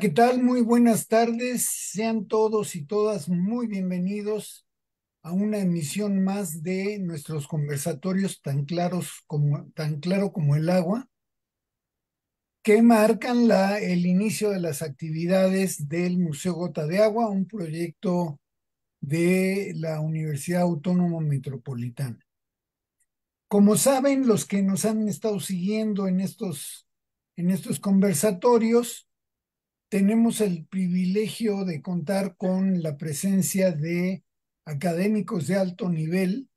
¿qué tal? Muy buenas tardes. Sean todos y todas muy bienvenidos a una emisión más de nuestros conversatorios tan claros como tan claro como el agua que marcan la, el inicio de las actividades del Museo Gota de Agua, un proyecto de la Universidad Autónoma Metropolitana. Como saben los que nos han estado siguiendo en estos en estos conversatorios, tenemos el privilegio de contar con la presencia de académicos de alto nivel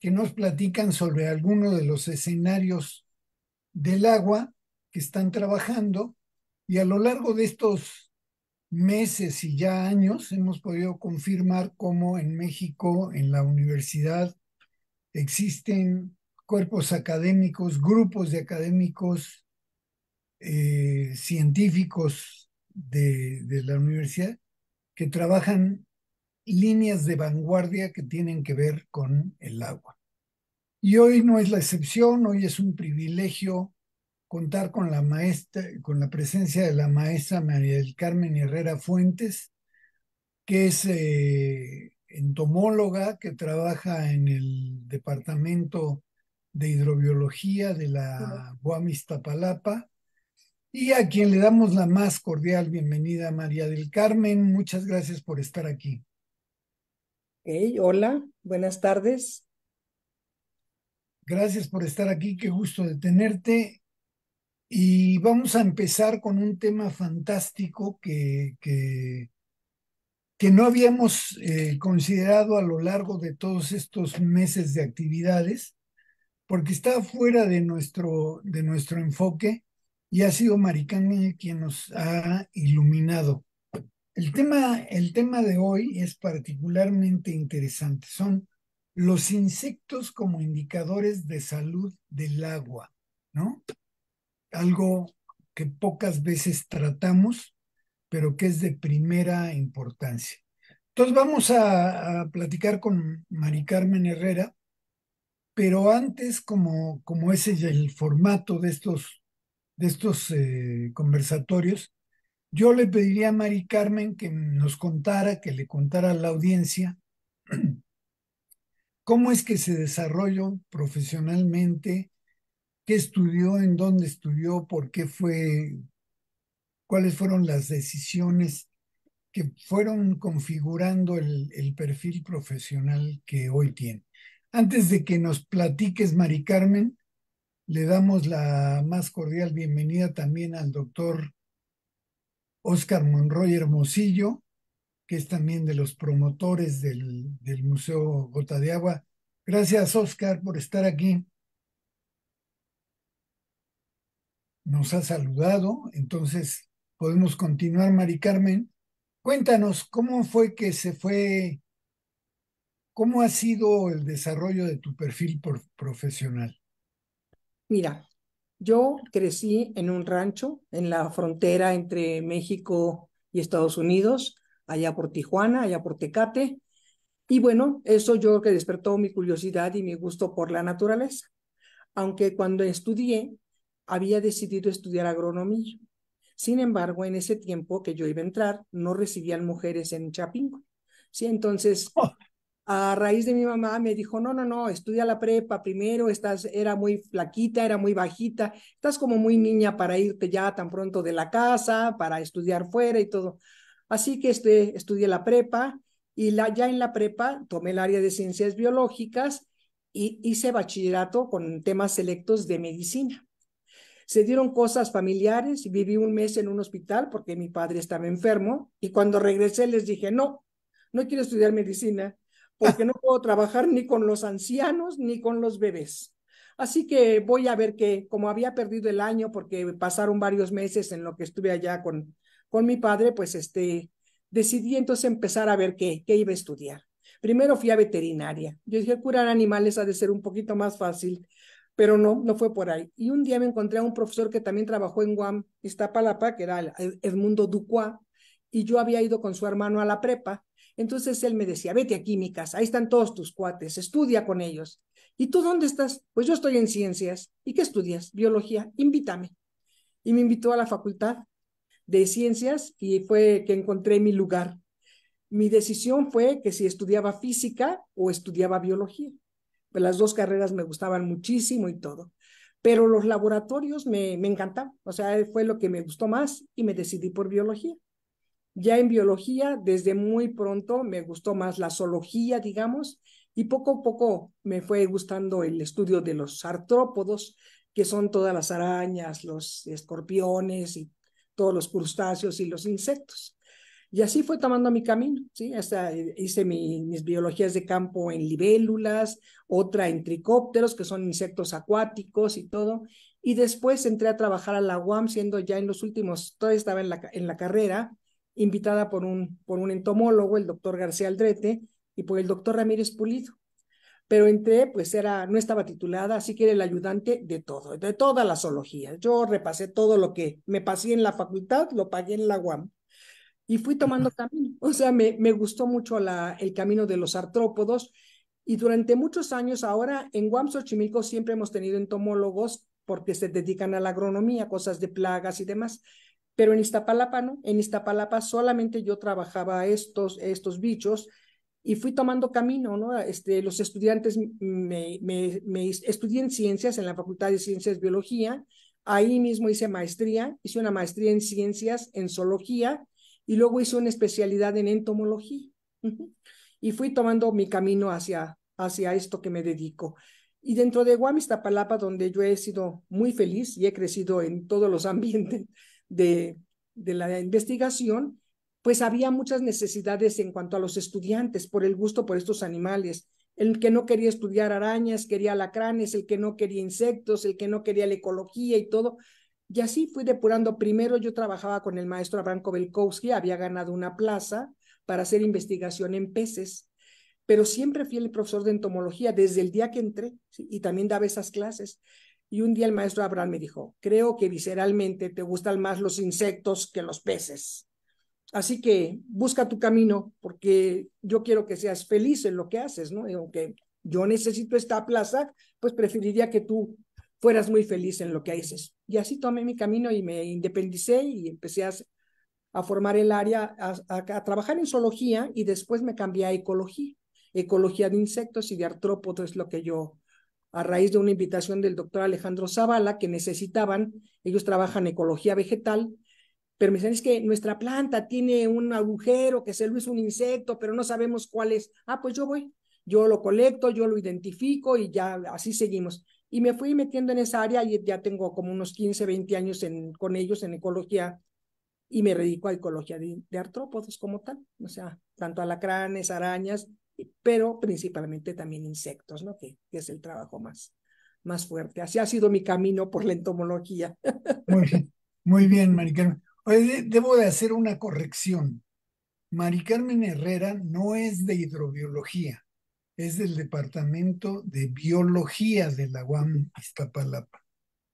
que nos platican sobre algunos de los escenarios del agua que están trabajando y a lo largo de estos meses y ya años hemos podido confirmar cómo en México, en la universidad, existen cuerpos académicos, grupos de académicos, eh, científicos de, la universidad que trabajan líneas de vanguardia que tienen que ver con el agua. Y hoy no es la excepción, hoy es un privilegio contar con la maestra, con la presencia de la maestra María del Carmen Herrera Fuentes, que es eh, entomóloga, que trabaja en el departamento de hidrobiología de la Guamistapalapa y a quien le damos la más cordial bienvenida, María del Carmen. Muchas gracias por estar aquí. Hey, hola, buenas tardes. Gracias por estar aquí, qué gusto de tenerte. Y vamos a empezar con un tema fantástico que, que, no habíamos eh, considerado a lo largo de todos estos meses de actividades, porque está fuera de nuestro, de nuestro enfoque y ha sido Maricarmen quien nos ha iluminado. El tema, el tema de hoy es particularmente interesante. Son los insectos como indicadores de salud del agua, ¿no? Algo que pocas veces tratamos, pero que es de primera importancia. Entonces vamos a, platicar con Mari Herrera, pero antes, como, como ese es el formato de estos de estos eh, conversatorios, yo le pediría a Mari Carmen que nos contara, que le contara a la audiencia cómo es que se desarrolló profesionalmente, qué estudió, en dónde estudió, por qué fue, cuáles fueron las decisiones que fueron configurando el, el perfil profesional que hoy tiene. Antes de que nos platiques, Mari Carmen, le damos la más cordial bienvenida también al doctor Oscar Monroy Hermosillo, que es también de los promotores del, Museo Gota de Agua. Gracias, Oscar, por estar aquí. Nos ha saludado, entonces podemos continuar, Mari Carmen. Cuéntanos, ¿cómo fue que se fue, cómo ha sido el desarrollo de tu perfil profesional? Mira, yo crecí en un rancho en la frontera entre México y Estados Unidos, allá por Tijuana, allá por Tecate. Y bueno, eso yo que despertó mi curiosidad y mi gusto por la naturaleza. Aunque cuando estudié, había decidido estudiar agronomía. Sin embargo, en ese tiempo que yo iba a entrar, no recibían mujeres en Chapingo. Sí, entonces oh a raíz de mi mamá me dijo, no, no, no, estudia la prepa primero, estás, era muy flaquita, era muy bajita, estás como muy niña para irte ya tan pronto de la casa, para estudiar fuera y todo. Así que este, estudié la prepa y la, ya en la prepa tomé el área de ciencias biológicas y hice bachillerato con temas selectos de medicina. Se dieron cosas familiares, y viví un mes en un hospital porque mi padre estaba enfermo y cuando regresé les dije, no, no quiero estudiar medicina, porque no puedo trabajar ni con los ancianos ni con los bebés. Así que voy a ver que, como había perdido el año, porque pasaron varios meses en lo que estuve allá con, con mi padre, pues este, decidí entonces empezar a ver qué, iba a estudiar. Primero fui a veterinaria. Yo dije, curar animales ha de ser un poquito más fácil, pero no, no fue por ahí. Y un día me encontré a un profesor que también trabajó en Guam, Iztapalapa, que era Edmundo Ducua, y yo había ido con su hermano a la prepa, entonces él me decía, vete a químicas, ahí están todos tus cuates, estudia con ellos. ¿Y tú dónde estás? Pues yo estoy en ciencias. ¿Y qué estudias? Biología. Invítame. Y me invitó a la facultad de ciencias y fue que encontré mi lugar. Mi decisión fue que si estudiaba física o estudiaba biología. Pues las dos carreras me gustaban muchísimo y todo pero los laboratorios me, me encantaban, o sea, fue lo que me gustó más y me decidí por biología. Ya en biología, desde muy pronto me gustó más la zoología, digamos, y poco a poco me fue gustando el estudio de los artrópodos, que son todas las arañas, los escorpiones y todos los crustáceos y los insectos. Y así fue tomando mi camino, ¿sí? Hasta eh, hice mis biologías de campo en libélulas, otra en tricópteros, que son insectos acuáticos y todo. Y después entré a trabajar a la UAM, siendo ya en los últimos, todavía estaba en la, en la carrera, invitada por un, por un entomólogo, el doctor García Aldrete, y por el doctor Ramírez Pulido. Pero entré, pues era, no estaba titulada, así que era el ayudante de todo, de toda la zoología. Yo repasé todo lo que me pasé en la facultad, lo pagué en la UAM. Y fui tomando camino. O sea, me, me gustó mucho la, el camino de los artrópodos. Y durante muchos años ahora en UAM Xochimilco siempre hemos tenido entomólogos porque se dedican a la agronomía, cosas de plagas y demás pero en Iztapalapa no, en Iztapalapa solamente yo trabajaba estos, estos bichos y fui tomando camino, ¿no? Este, los estudiantes, me, me, estudié en ciencias en la Facultad de Ciencias Biología, ahí mismo hice maestría, hice una maestría en ciencias, en zoología, y luego hice una especialidad en entomología. Y fui tomando mi camino hacia, hacia esto que me dedico. Y dentro de Guam, Iztapalapa, donde yo he sido muy feliz y he crecido en todos los ambientes, de, la investigación, pues había muchas necesidades en cuanto a los estudiantes por el gusto por estos animales. El que no quería estudiar arañas, quería alacranes, el que no quería insectos, el que no quería la ecología y todo. Y así fui depurando. Primero yo trabajaba con el maestro Abraham belkowski había ganado una plaza para hacer investigación en peces, pero siempre fui el profesor de entomología desde el día que entré y también daba esas clases. Y un día el maestro Abraham me dijo, creo que visceralmente te gustan más los insectos que los peces. Así que busca tu camino porque yo quiero que seas feliz en lo que haces, ¿no? aunque yo necesito esta plaza, pues preferiría que tú fueras muy feliz en lo que haces. Y así tomé mi camino y me independicé y empecé a, formar el área, a, a, trabajar en zoología y después me cambié a ecología. Ecología de insectos y de artrópodos es lo que yo a raíz de una invitación del doctor Alejandro Zavala, que necesitaban, ellos trabajan ecología vegetal, pero me dicen, es que nuestra planta tiene un agujero que se lo hizo un insecto, pero no sabemos cuál es. Ah, pues yo voy, yo lo colecto, yo lo identifico y ya así seguimos. Y me fui metiendo en esa área y ya tengo como unos 15, 20 años en, con ellos en ecología y me dedico a ecología de, de artrópodos como tal, o sea, tanto alacranes, arañas, pero principalmente también insectos, ¿no? Que, es el trabajo más, más fuerte. Así ha sido mi camino por la entomología. Muy bien, muy bien, Mari Carmen. debo de hacer una corrección. Maricarmen Herrera no es de hidrobiología, es del Departamento de Biología de la UAM Iztapalapa.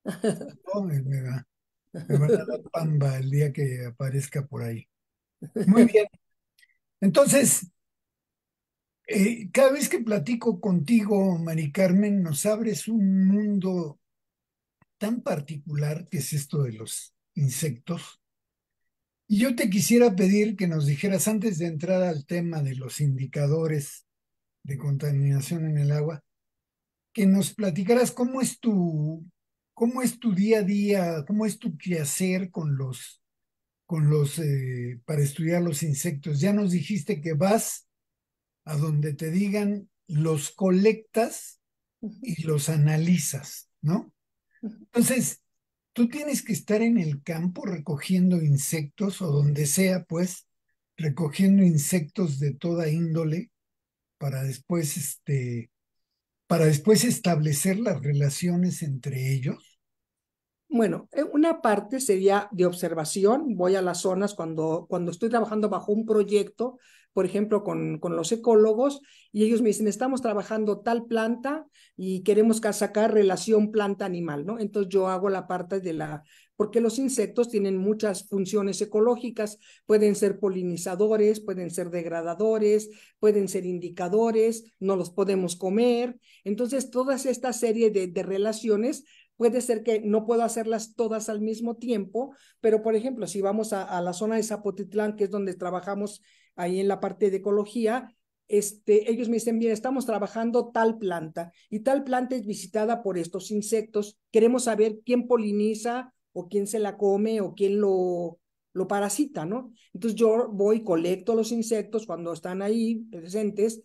Oh, me, va, a dar pamba el día que aparezca por ahí. Muy bien. Entonces, eh, cada vez que platico contigo, Mari Carmen, nos abres un mundo tan particular que es esto de los insectos. Y yo te quisiera pedir que nos dijeras, antes de entrar al tema de los indicadores de contaminación en el agua, que nos platicaras cómo es tu, cómo es tu día a día, cómo es tu quehacer con los, con los, eh, para estudiar los insectos. Ya nos dijiste que vas a donde te digan los colectas y los analizas, ¿no? Entonces, tú tienes que estar en el campo recogiendo insectos o donde sea, pues, recogiendo insectos de toda índole para después, este, para después establecer las relaciones entre ellos. Bueno, eh, una parte sería de observación. Voy a las zonas cuando, cuando estoy trabajando bajo un proyecto, por ejemplo, con, los ecólogos, y ellos me dicen, estamos trabajando tal planta y queremos sacar relación planta-animal, ¿no? Entonces yo hago la parte de la, porque los insectos tienen muchas funciones ecológicas, pueden ser polinizadores, pueden ser degradadores, pueden ser indicadores, no los podemos comer. Entonces, toda esta serie de, de relaciones Puede ser que no puedo hacerlas todas al mismo tiempo, pero por ejemplo, si vamos a, la zona de Zapotitlán, que es donde trabajamos ahí en la parte de ecología, este, ellos me dicen, bien, estamos trabajando tal planta y tal planta es visitada por estos insectos. Queremos saber quién poliniza o quién se la come o quién lo, lo parasita, ¿no? Entonces yo voy, colecto los insectos cuando están ahí presentes,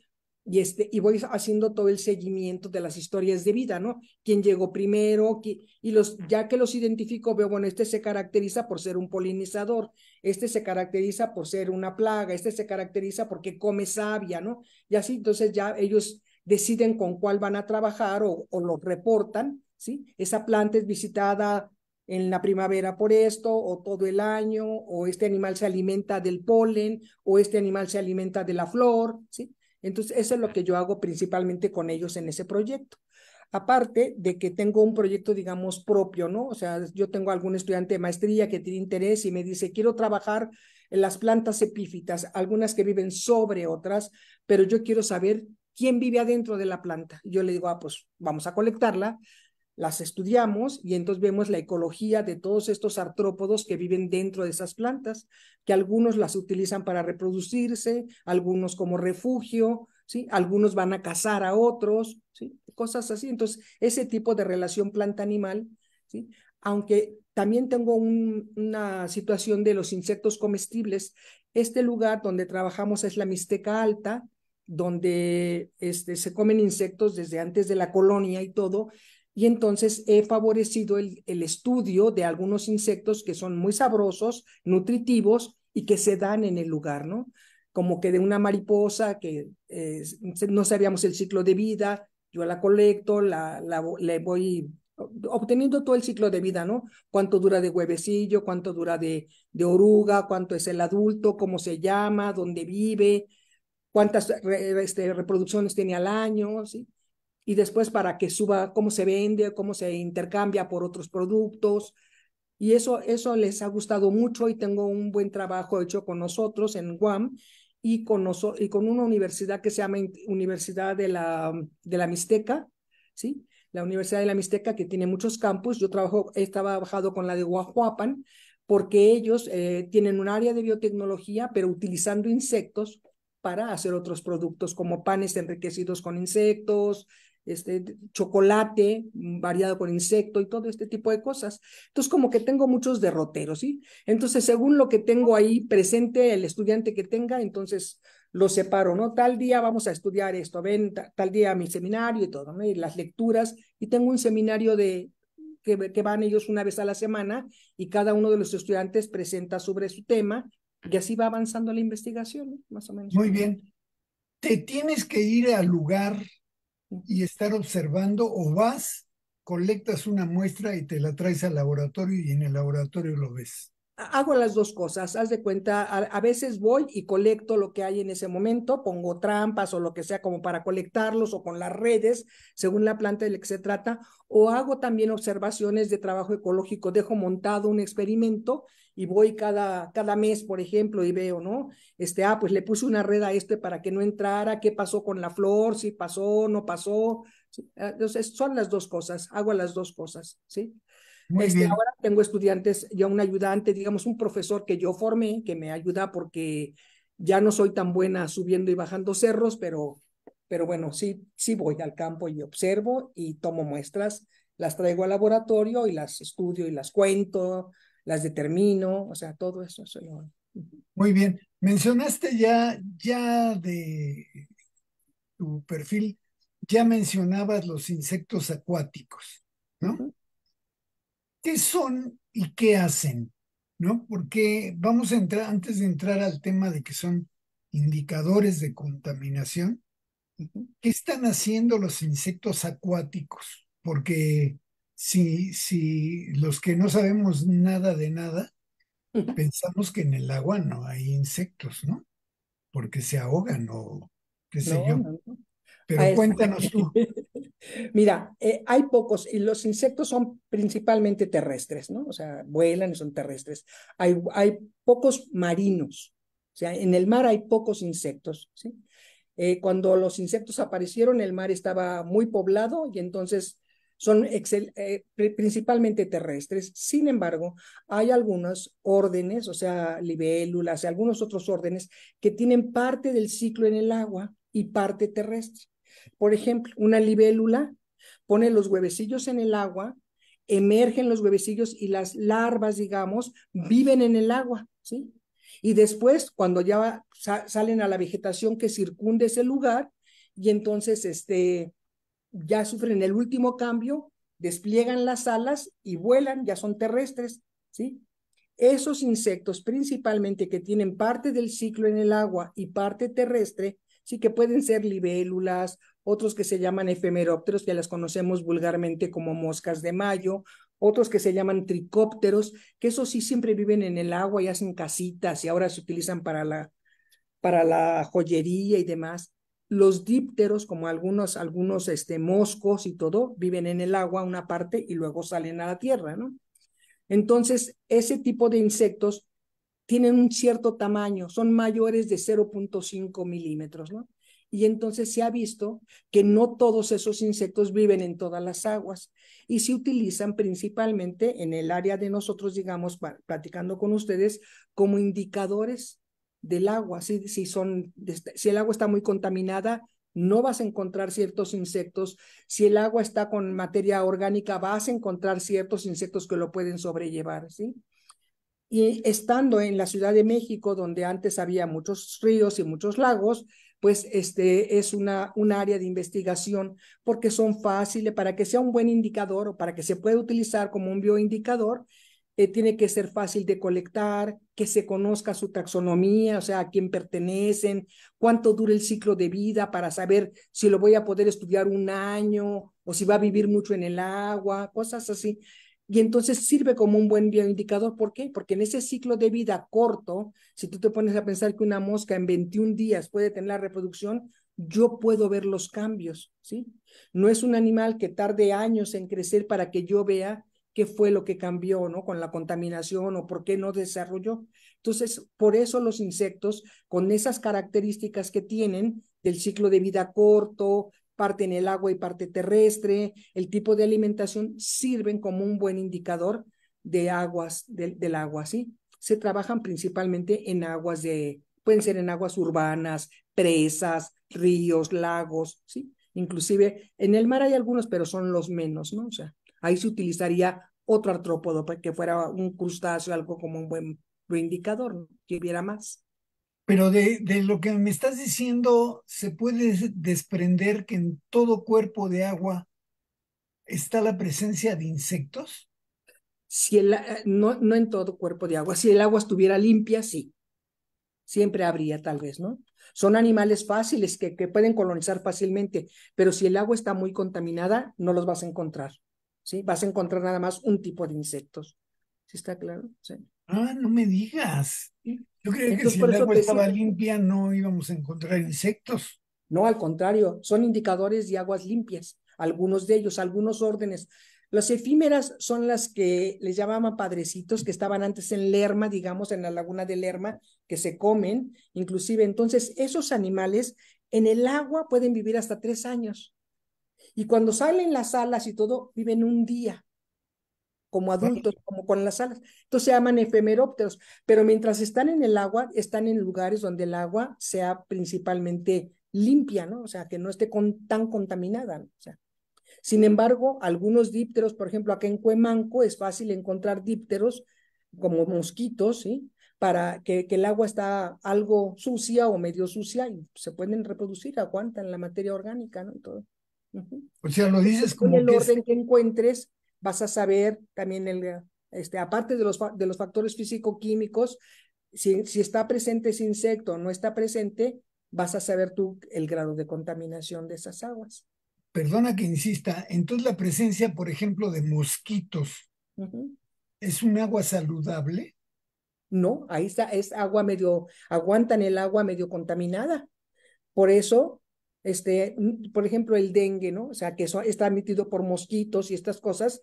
y, este, y voy haciendo todo el seguimiento de las historias de vida, ¿no? ¿Quién llegó primero? y los, ya que los identifico, veo, bueno, este se caracteriza por ser un polinizador, este se caracteriza por ser una plaga, este se caracteriza porque come savia, ¿no? Y así, entonces ya ellos deciden con cuál van a trabajar o, o lo reportan, ¿sí? Esa planta es visitada en la primavera por esto, o todo el año, o este animal se alimenta del polen, o este animal se alimenta de la flor, ¿sí? Entonces, eso es lo que yo hago principalmente con ellos en ese proyecto. Aparte de que tengo un proyecto, digamos, propio, ¿no? O sea, yo tengo algún estudiante de maestría que tiene interés y me dice, quiero trabajar en las plantas epífitas, algunas que viven sobre otras, pero yo quiero saber quién vive adentro de la planta. Yo le digo, ah, pues vamos a colectarla, las estudiamos y entonces vemos la ecología de todos estos artrópodos que viven dentro de esas plantas, que algunos las utilizan para reproducirse, algunos como refugio, ¿sí? Algunos van a cazar a otros, ¿sí? Cosas así. Entonces, ese tipo de relación planta-animal, ¿sí? Aunque también tengo una situación de los insectos comestibles. Este lugar donde trabajamos es la Mixteca Alta, donde este, se comen insectos desde antes de la colonia y todo, y entonces he favorecido el, estudio de algunos insectos que son muy sabrosos, nutritivos y que se dan en el lugar, ¿no? Como que de una mariposa que eh, no sabíamos el ciclo de vida, yo la colecto, la, le voy obteniendo todo el ciclo de vida, ¿no? Cuánto dura de huevecillo, cuánto dura de, de oruga, cuánto es el adulto, cómo se llama, dónde vive, cuántas este, reproducciones tiene al año, ¿sí? y después para que suba cómo se vende, cómo se intercambia por otros productos. Y eso, eso les ha gustado mucho y tengo un buen trabajo hecho con nosotros en Guam y con, y con una universidad que se llama Universidad de la, de la Mixteca, ¿sí? La Universidad de la Mixteca que tiene muchos campus. Yo trabajo, he trabajado con la de Guajuapan porque ellos eh, tienen un área de biotecnología, pero utilizando insectos para hacer otros productos como panes enriquecidos con insectos, este, chocolate variado con insecto y todo este tipo de cosas. Entonces, como que tengo muchos derroteros, ¿sí? Entonces, según lo que tengo ahí presente, el estudiante que tenga, entonces lo separo, ¿no? Tal día vamos a estudiar esto, ven, tal día mi seminario y todo, ¿no? Y las lecturas, y tengo un seminario de, que, que, van ellos una vez a la semana y cada uno de los estudiantes presenta sobre su tema y así va avanzando la investigación, ¿no? más o menos. Muy bien. Te tienes que ir al lugar y estar observando o vas, colectas una muestra y te la traes al laboratorio y en el laboratorio lo ves hago las dos cosas, haz de cuenta, a, veces voy y colecto lo que hay en ese momento, pongo trampas o lo que sea como para colectarlos o con las redes, según la planta de la que se trata, o hago también observaciones de trabajo ecológico, dejo montado un experimento y voy cada, cada mes, por ejemplo, y veo, ¿no? Este, ah, pues le puse una red a este para que no entrara, qué pasó con la flor, si pasó, no pasó. Ah, entonces, son las dos cosas, hago las dos cosas, ¿sí? Este, ahora tengo estudiantes, ya un ayudante, digamos un profesor que yo formé, que me ayuda porque ya no soy tan buena subiendo y bajando cerros, pero, pero bueno, sí, sí voy al campo y observo y tomo muestras, las traigo al laboratorio y las estudio y las cuento, las determino, o sea, todo eso. Muy bien, mencionaste ya, ya de tu perfil, ya mencionabas los insectos acuáticos, ¿no? ¿Qué son y qué hacen? ¿No? Porque vamos a entrar, antes de entrar al tema de que son indicadores de contaminación, ¿qué están haciendo los insectos acuáticos? Porque si, si los que no sabemos nada de nada, pensamos que en el agua no hay insectos, ¿no? Porque se ahogan o qué sé yo. Pero cuéntanos tú. Mira, eh, hay pocos, y los insectos son principalmente terrestres, ¿no? O sea, vuelan y son terrestres. Hay, hay pocos marinos, o sea, en el mar hay pocos insectos, ¿sí? Eh, cuando los insectos aparecieron, el mar estaba muy poblado y entonces son eh, principalmente terrestres. Sin embargo, hay algunos órdenes, o sea, libélulas y algunos otros órdenes que tienen parte del ciclo en el agua y parte terrestre. Por ejemplo, una libélula pone los huevecillos en el agua, emergen los huevecillos y las larvas, digamos, viven en el agua, ¿sí? Y después, cuando ya salen a la vegetación que circunde ese lugar, y entonces este, ya sufren el último cambio, despliegan las alas y vuelan, ya son terrestres, ¿sí? Esos insectos, principalmente que tienen parte del ciclo en el agua y parte terrestre, sí que pueden ser libélulas, otros que se llaman efemerópteros, que las conocemos vulgarmente como moscas de mayo, otros que se llaman tricópteros, que esos sí siempre viven en el agua y hacen casitas y ahora se utilizan para la, para la joyería y demás. Los dípteros, como algunos, algunos este, moscos y todo, viven en el agua una parte y luego salen a la tierra, ¿no? Entonces, ese tipo de insectos tienen un cierto tamaño, son mayores de 0.5 milímetros, ¿no? Y entonces se ha visto que no todos esos insectos viven en todas las aguas y se utilizan principalmente en el área de nosotros, digamos, platicando con ustedes, como indicadores del agua. Si, si, son, este, si el agua está muy contaminada, no vas a encontrar ciertos insectos. Si el agua está con materia orgánica, vas a encontrar ciertos insectos que lo pueden sobrellevar, ¿sí? Y estando en la Ciudad de México, donde antes había muchos ríos y muchos lagos, pues este es una, un área de investigación porque son fáciles para que sea un buen indicador o para que se pueda utilizar como un bioindicador. Eh, tiene que ser fácil de colectar, que se conozca su taxonomía, o sea, a quién pertenecen, cuánto dura el ciclo de vida para saber si lo voy a poder estudiar un año o si va a vivir mucho en el agua, cosas así. Y entonces sirve como un buen bioindicador. ¿Por qué? Porque en ese ciclo de vida corto, si tú te pones a pensar que una mosca en 21 días puede tener la reproducción, yo puedo ver los cambios, ¿sí? No es un animal que tarde años en crecer para que yo vea qué fue lo que cambió, ¿no? Con la contaminación o por qué no desarrolló. Entonces, por eso los insectos, con esas características que tienen del ciclo de vida corto, parte en el agua y parte terrestre, el tipo de alimentación, sirven como un buen indicador de aguas, del agua, ¿sí? Se trabajan principalmente en aguas de, pueden ser en aguas urbanas, presas, ríos, lagos, ¿sí? Inclusive en el mar hay algunos, pero son los menos, ¿no? O sea, ahí se utilizaría otro artrópodo, para pues, que fuera un crustáceo, algo como un buen, indicador, que hubiera más. Pero de, lo que me estás diciendo, se puede desprender que en todo cuerpo de agua está la presencia de insectos. Si eh, no, no en todo cuerpo de agua. Si el agua estuviera limpia, sí. Siempre habría, tal vez, ¿no? Son animales fáciles que, pueden colonizar fácilmente, pero si el agua está muy contaminada, no los vas a encontrar. ¿sí? Vas a encontrar nada más un tipo de insectos. está claro? Ah, no me digas. ¿Yo creo que si el agua estaba limpia no íbamos a encontrar insectos? No, al contrario, son indicadores de aguas limpias, algunos de ellos, algunos órdenes. Las efímeras son las que les llamaban padrecitos, que estaban antes en Lerma, digamos, en la laguna de Lerma, que se comen, inclusive. Entonces, esos animales en el agua pueden vivir hasta tres años. Y cuando salen las alas y todo, viven un día como adultos, como con las alas. Entonces se llaman efemerópteros, pero mientras están en el agua, están en lugares donde el agua sea principalmente limpia, ¿no? O sea, que no esté tan contaminada, Sin embargo, algunos dípteros, por ejemplo, acá en Cuemanco es fácil encontrar dípteros como mosquitos, ¿sí? Para que, el agua está algo sucia o medio sucia y se pueden reproducir, aguantan la materia orgánica, ¿no? todo. O sea, lo dices como. En el orden que encuentres, vas a saber también, el, este, aparte de los, de los factores físico-químicos, si, está presente ese insecto o no está presente, vas a saber tú el grado de contaminación de esas aguas. Perdona que insista, entonces la presencia, por ejemplo, de mosquitos, ¿es un agua saludable? No, ahí está, es agua medio, aguantan el agua medio contaminada. Por eso este, mm, por ejemplo, el dengue, ¿no? O sea, que está emitido por mosquitos y estas cosas.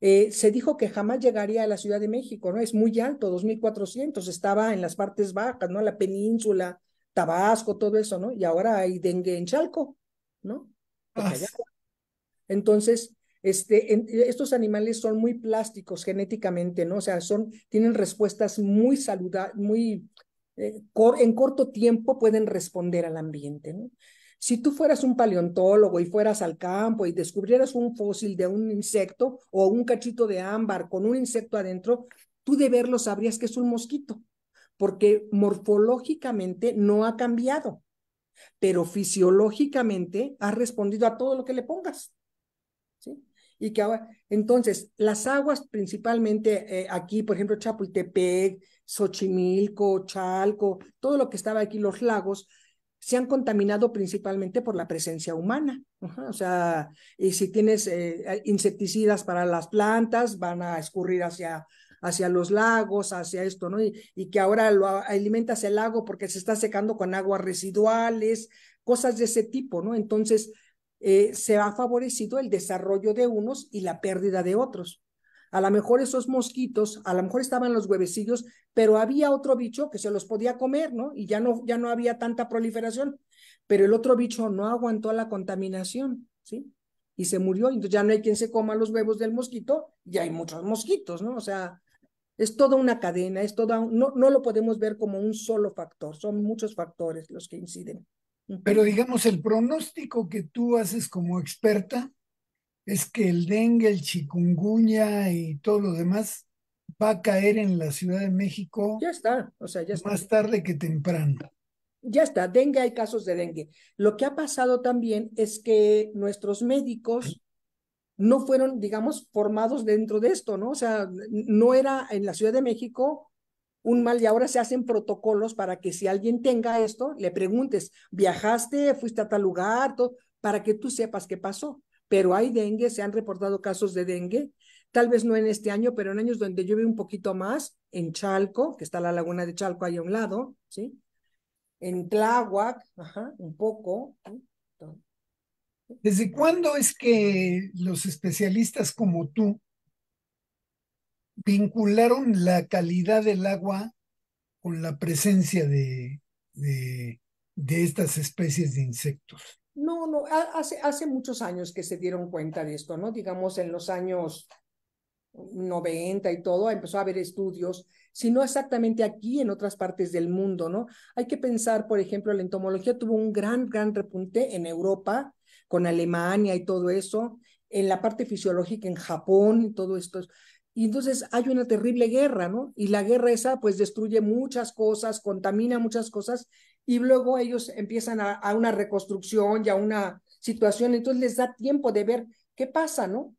Eh, se dijo que jamás llegaría a la Ciudad de México, ¿no? Es muy alto, 2.400, estaba en las partes bajas, ¿no? La península, Tabasco, todo eso, ¿no? Y ahora hay dengue en Chalco, ¿no? Ah. Entonces, este, eh, estos animales son muy plásticos genéticamente, ¿no? O sea, son, tienen respuestas muy saludables, muy, eh, en corto tiempo pueden responder al ambiente, ¿no? Si tú fueras un paleontólogo y fueras al campo y descubrieras un fósil de un insecto o un cachito de ámbar con un insecto adentro, tú de verlo sabrías que es un mosquito, porque morfológicamente no ha cambiado, pero fisiológicamente ha respondido a todo lo que le pongas. ¿sí? Y que entonces, las aguas principalmente eh, aquí, por ejemplo, Chapultepec, Xochimilco, Chalco, todo lo que estaba aquí, los lagos, se han contaminado principalmente por la presencia humana. o sea, y si tienes eh, insecticidas para las plantas, van a escurrir hacia, hacia los lagos, hacia esto, ¿no? Y, que ahora lo alimentas el lago porque se está secando con aguas residuales, cosas de ese tipo, ¿no? Entonces, eh, se ha favorecido el desarrollo de unos y la pérdida de otros. A lo mejor esos mosquitos, a lo mejor estaban los huevecillos, pero había otro bicho que se los podía comer, ¿no? Y ya no, ya no había tanta proliferación. Pero el otro bicho no aguantó la contaminación, ¿sí? Y se murió. Entonces ya no hay quien se coma los huevos del mosquito y hay muchos mosquitos, ¿no? O sea, es toda una cadena, es toda, no, no lo podemos ver como un solo factor, son muchos factores los que inciden. Pero digamos, el pronóstico que tú haces como experta es que el dengue, el chikungunya y todo lo demás va a caer en la Ciudad de México. Ya está, o sea, ya está. Más tarde que temprano. Ya está, dengue, hay casos de dengue. Lo que ha pasado también es que nuestros médicos no fueron, digamos, formados dentro de esto, ¿no? O sea, no era en la Ciudad de México un mal y ahora se hacen protocolos para que si alguien tenga esto, le preguntes, viajaste, fuiste a tal lugar, todo, para que tú sepas qué pasó pero hay dengue, se han reportado casos de dengue, tal vez no en este año, pero en años donde llueve un poquito más, en Chalco, que está la laguna de Chalco ahí a un lado, ¿sí? En Tláhuac, ajá, un poco. ¿Desde cuándo es que los especialistas como tú vincularon la calidad del agua con la presencia de, de estas especies de insectos? No, no, hace, muchos años que se dieron cuenta de esto, ¿no? Digamos en los años 90 y todo, empezó a haber estudios, sino exactamente aquí en otras partes del mundo, ¿no? Hay que pensar, por ejemplo, la entomología tuvo un gran, gran repunte en Europa, con Alemania y todo eso, en la parte fisiológica en Japón y todo esto. Y entonces hay una terrible guerra, ¿no? Y la guerra esa pues destruye muchas cosas, contamina muchas cosas y luego ellos empiezan a, una reconstrucción y a una situación, entonces les da tiempo de ver qué pasa, ¿no?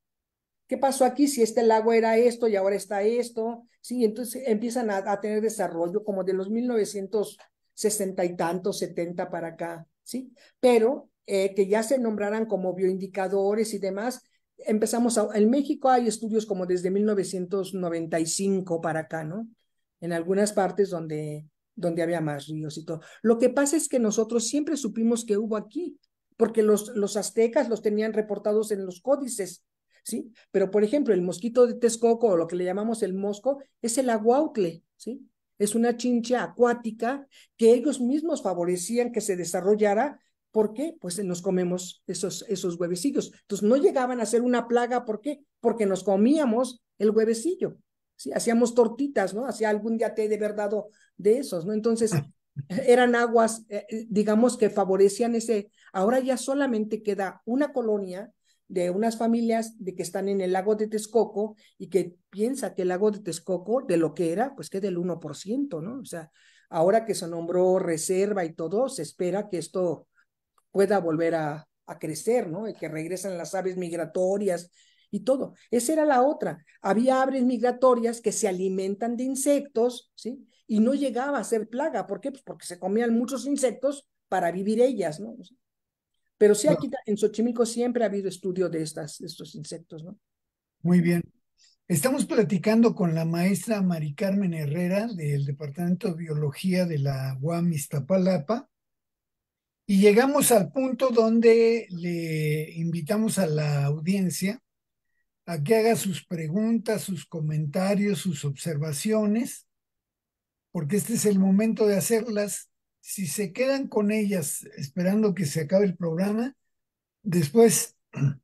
¿Qué pasó aquí si este lago era esto y ahora está esto? Sí, entonces empiezan a, tener desarrollo como de los 1960 y tantos, 70 para acá, ¿sí? Pero eh, que ya se nombraran como bioindicadores y demás, empezamos a, en México hay estudios como desde 1995 para acá, ¿no? En algunas partes donde donde había más ríos y todo. Lo que pasa es que nosotros siempre supimos que hubo aquí, porque los, los aztecas los tenían reportados en los códices, ¿sí? Pero, por ejemplo, el mosquito de Texcoco, o lo que le llamamos el mosco, es el aguautle, ¿sí? Es una chincha acuática que ellos mismos favorecían que se desarrollara. ¿Por qué? Pues eh, nos comemos esos, esos huevecillos. Entonces no llegaban a ser una plaga, ¿por qué? Porque nos comíamos el huevecillo sí, hacíamos tortitas, ¿no? Hacía algún día té de verdad de esos, ¿no? Entonces, eran aguas, eh, eh, digamos, que favorecían ese. Ahora ya solamente queda una colonia de unas familias de que están en el lago de Texcoco y que piensa que el lago de Texcoco, de lo que era, pues queda del 1%, ¿no? O sea, ahora que se nombró reserva y todo, se espera que esto pueda volver a, crecer, ¿no? Y que regresen las aves migratorias y todo. Esa era la otra. Había aves migratorias que se alimentan de insectos, ¿sí? Y no llegaba a ser plaga. ¿Por qué? Pues porque se comían muchos insectos para vivir ellas, ¿no? Pero sí, aquí en Xochimilco siempre ha habido estudio de, estas, estos insectos, ¿no? Muy bien. Estamos platicando con la maestra Mari Carmen Herrera del Departamento de Biología de la UAM Iztapalapa y llegamos al punto donde le invitamos a la audiencia a que haga sus preguntas, sus comentarios, sus observaciones, porque este es el momento de hacerlas. Si se quedan con ellas esperando que se acabe el programa, después,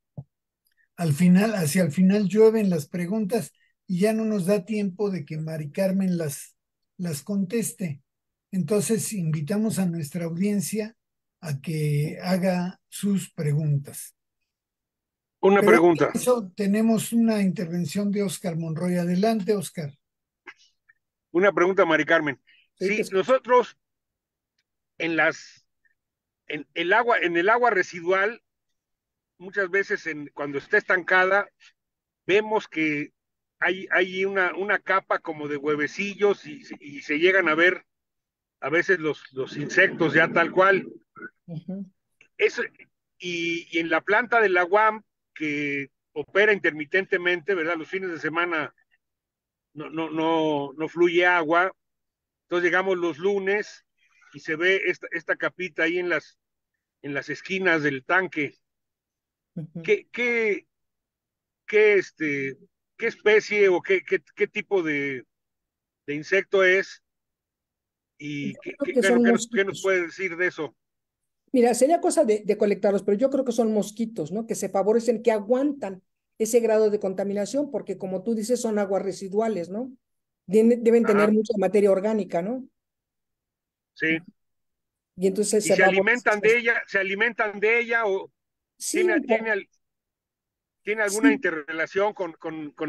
al final, hacia el final llueven las preguntas y ya no nos da tiempo de que Mari Carmen las, las conteste. Entonces, invitamos a nuestra audiencia a que haga sus preguntas. Una pregunta. tenemos una intervención de Oscar Monroy. Adelante, Oscar. Una pregunta, Mari Carmen. Sí, pues. nosotros en las en el agua, en el agua residual, muchas veces cuando está estancada, vemos que hay, hay una, una capa como de huevecillos y, se llegan a ver a veces los, los insectos ya tal cual. Eso, y, en la planta de la UAM que opera intermitentemente, ¿verdad? Los fines de semana no, no, no, no fluye agua. Entonces llegamos los lunes y se ve esta, esta capita ahí en las, en las esquinas del tanque. ¿Qué, qué, este, ¿Qué especie o qué, qué, tipo de, de insecto es? ¿Y qué, qué, nos puede decir de eso? Mira, sería cosa de, colectarlos, pero yo creo que son mosquitos, ¿no? Que se favorecen, que aguantan ese grado de contaminación, porque como tú dices, son aguas residuales, ¿no? Deben, tener mucha materia orgánica, ¿no? Sí. Y entonces se, alimentan de ella, se alimentan de ella o tiene, alguna interrelación con,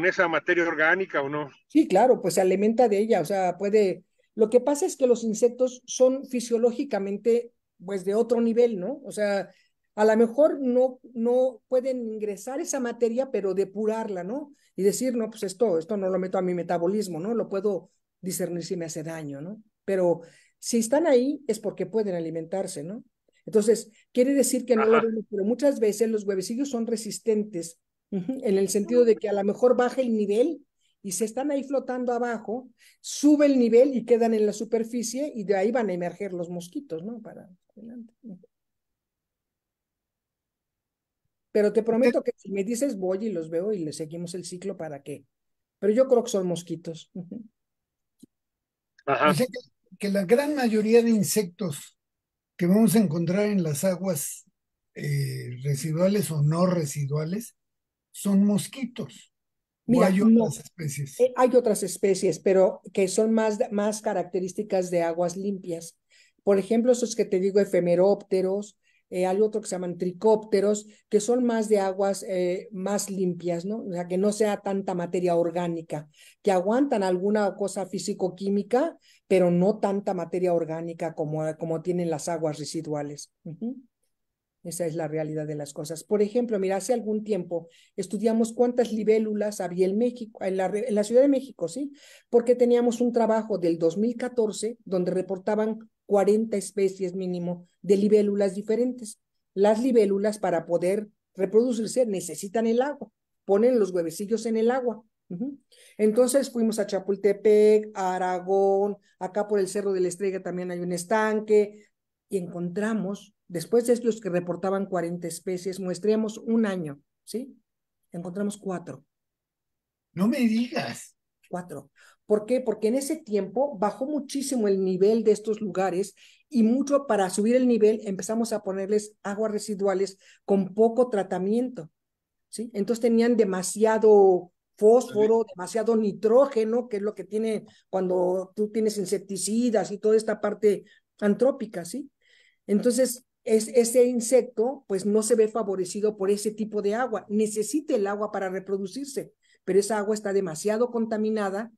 esa materia orgánica o no? Sí, claro, pues se alimenta de ella, o sea, puede... Lo que pasa es que los insectos son fisiológicamente pues de otro nivel, ¿no? O sea, a lo mejor no, no pueden ingresar esa materia, pero depurarla, ¿no? Y decir, no, pues esto, esto no lo meto a mi metabolismo, ¿no? Lo puedo discernir si me hace daño, ¿no? Pero si están ahí es porque pueden alimentarse, ¿no? Entonces, quiere decir que no pero muchas veces los huevecillos son resistentes en el sentido de pues que a lo mejor baja el nivel y se están ahí flotando abajo, sube el nivel y quedan en la superficie y de ahí van a emerger los mosquitos, ¿no? Para adelante. Pero te prometo que si me dices voy y los veo y le seguimos el ciclo para qué. Pero yo creo que son mosquitos. que, la gran mayoría de insectos que vamos a encontrar en las aguas eh, residuales o no residuales son mosquitos. Mira, eh, hay otras especies. pero que son más, más características de aguas limpias. Por ejemplo, esos que te digo, efemerópteros, eh, hay otro que se llaman tricópteros, que son más de aguas eh, más limpias, ¿no? O sea, que no sea tanta materia orgánica, que aguantan alguna cosa físico-química, pero no tanta materia orgánica como, como tienen las aguas residuales. Esa es la realidad de las cosas. Por ejemplo, mira, hace algún tiempo estudiamos cuántas libélulas había en México, en la, la Ciudad de México, ¿sí? Porque teníamos un trabajo del 2014 donde reportaban 40 especies mínimo de libélulas diferentes. Las libélulas para poder reproducirse necesitan el agua, ponen los huevecillos en el agua. Entonces fuimos a Chapultepec, a Aragón, acá por el Cerro de la Estrella también hay un estanque y encontramos Después de los que reportaban 40 especies, muestreamos un año, ¿sí? Encontramos cuatro. No me digas. Cuatro. ¿Por qué? Porque en ese tiempo bajó muchísimo el nivel de estos lugares y mucho para subir el nivel empezamos a ponerles aguas residuales con poco tratamiento. ¿sí? Entonces tenían demasiado fósforo, demasiado nitrógeno, que es lo que tiene cuando tú tienes insecticidas y toda esta parte antrópica, ¿sí? Entonces, ese insecto pues no se ve favorecido por ese tipo de agua, necesita el agua para reproducirse, pero esa agua está demasiado contaminada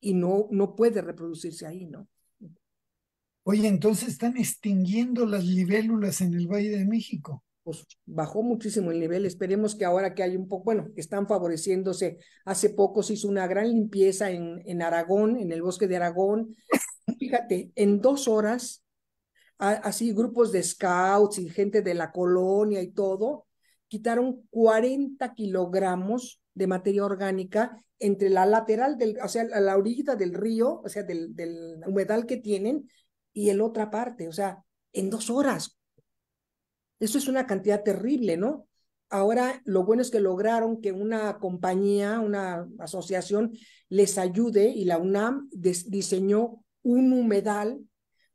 y no, no puede reproducirse ahí, ¿no? Oye, entonces están extinguiendo las libélulas en el Valle de México. Pues, bajó muchísimo el nivel. Esperemos que ahora que hay un poco, bueno, están favoreciéndose. Hace poco se hizo una gran limpieza en, en Aragón, en el bosque de Aragón. Fíjate, en dos horas así grupos de scouts y gente de la colonia y todo, quitaron 40 kilogramos de materia orgánica entre la lateral del, o sea, la orilla del río, o sea, del, del humedal que tienen y el otra parte, o sea, en dos horas. Eso es una cantidad terrible, ¿no? Ahora lo bueno es que lograron que una compañía, una asociación les ayude y la UNAM diseñó un humedal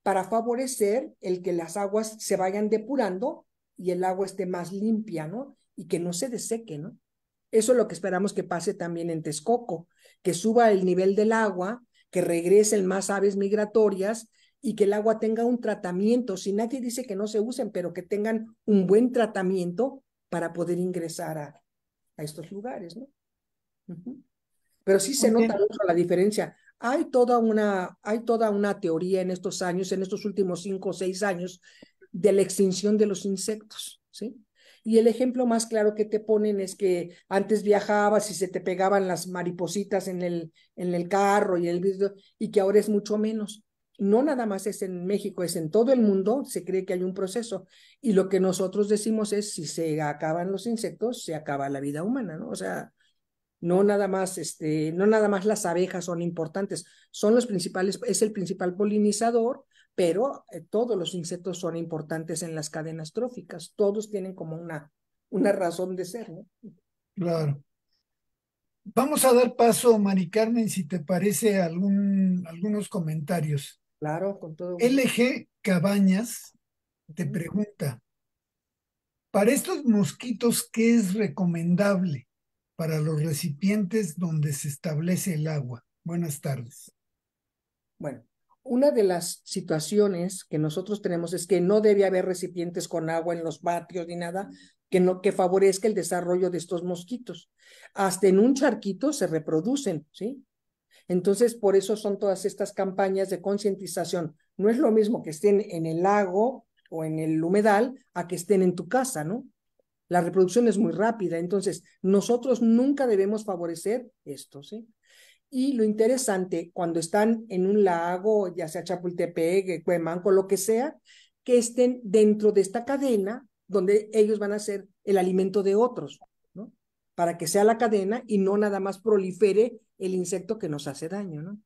para favorecer el que las aguas se vayan depurando y el agua esté más limpia, ¿no? Y que no se deseque, ¿no? Eso es lo que esperamos que pase también en Texcoco, que suba el nivel del agua, que regresen más aves migratorias y que el agua tenga un tratamiento. Si nadie dice que no se usen, pero que tengan un buen tratamiento para poder ingresar a, estos lugares, ¿no? Pero sí se nota mucho la diferencia hay toda una, hay toda una teoría en estos años, en estos últimos cinco o seis años, de la extinción de los insectos, ¿sí? Y el ejemplo más claro que te ponen es que antes viajabas y se te pegaban las maripositas en el, en el carro y el vidrio, y que ahora es mucho menos. No nada más es en México, es en todo el mundo, se cree que hay un proceso. Y lo que nosotros decimos es, si se acaban los insectos, se acaba la vida humana, ¿no? O sea, no nada más, este, no nada más las abejas son importantes, son los principales, es el principal polinizador, pero eh, todos los insectos son importantes en las cadenas tróficas, todos tienen como una, una razón de ser, Claro. Vamos a dar paso, Mari Carmen, si te parece, algún, algunos comentarios. Claro, con todo. LG Cabañas te pregunta, para estos mosquitos, ¿qué es recomendable? para los recipientes donde se establece el agua. Buenas tardes. Bueno, una de las situaciones que nosotros tenemos es que no debe haber recipientes con agua en los patios ni nada que, no, que favorezca el desarrollo de estos mosquitos. Hasta en un charquito se reproducen, ¿sí? Entonces, por eso son todas estas campañas de concientización. No es lo mismo que estén en el lago o en el humedal a que estén en tu casa, ¿no? La reproducción es muy rápida, entonces nosotros nunca debemos favorecer esto, ¿sí? Y lo interesante, cuando están en un lago, ya sea Chapultepec, Cuemanco, lo que sea, que estén dentro de esta cadena donde ellos van a ser el alimento de otros, ¿no? Para que sea la cadena y no nada más prolifere el insecto que nos hace daño, ¿no?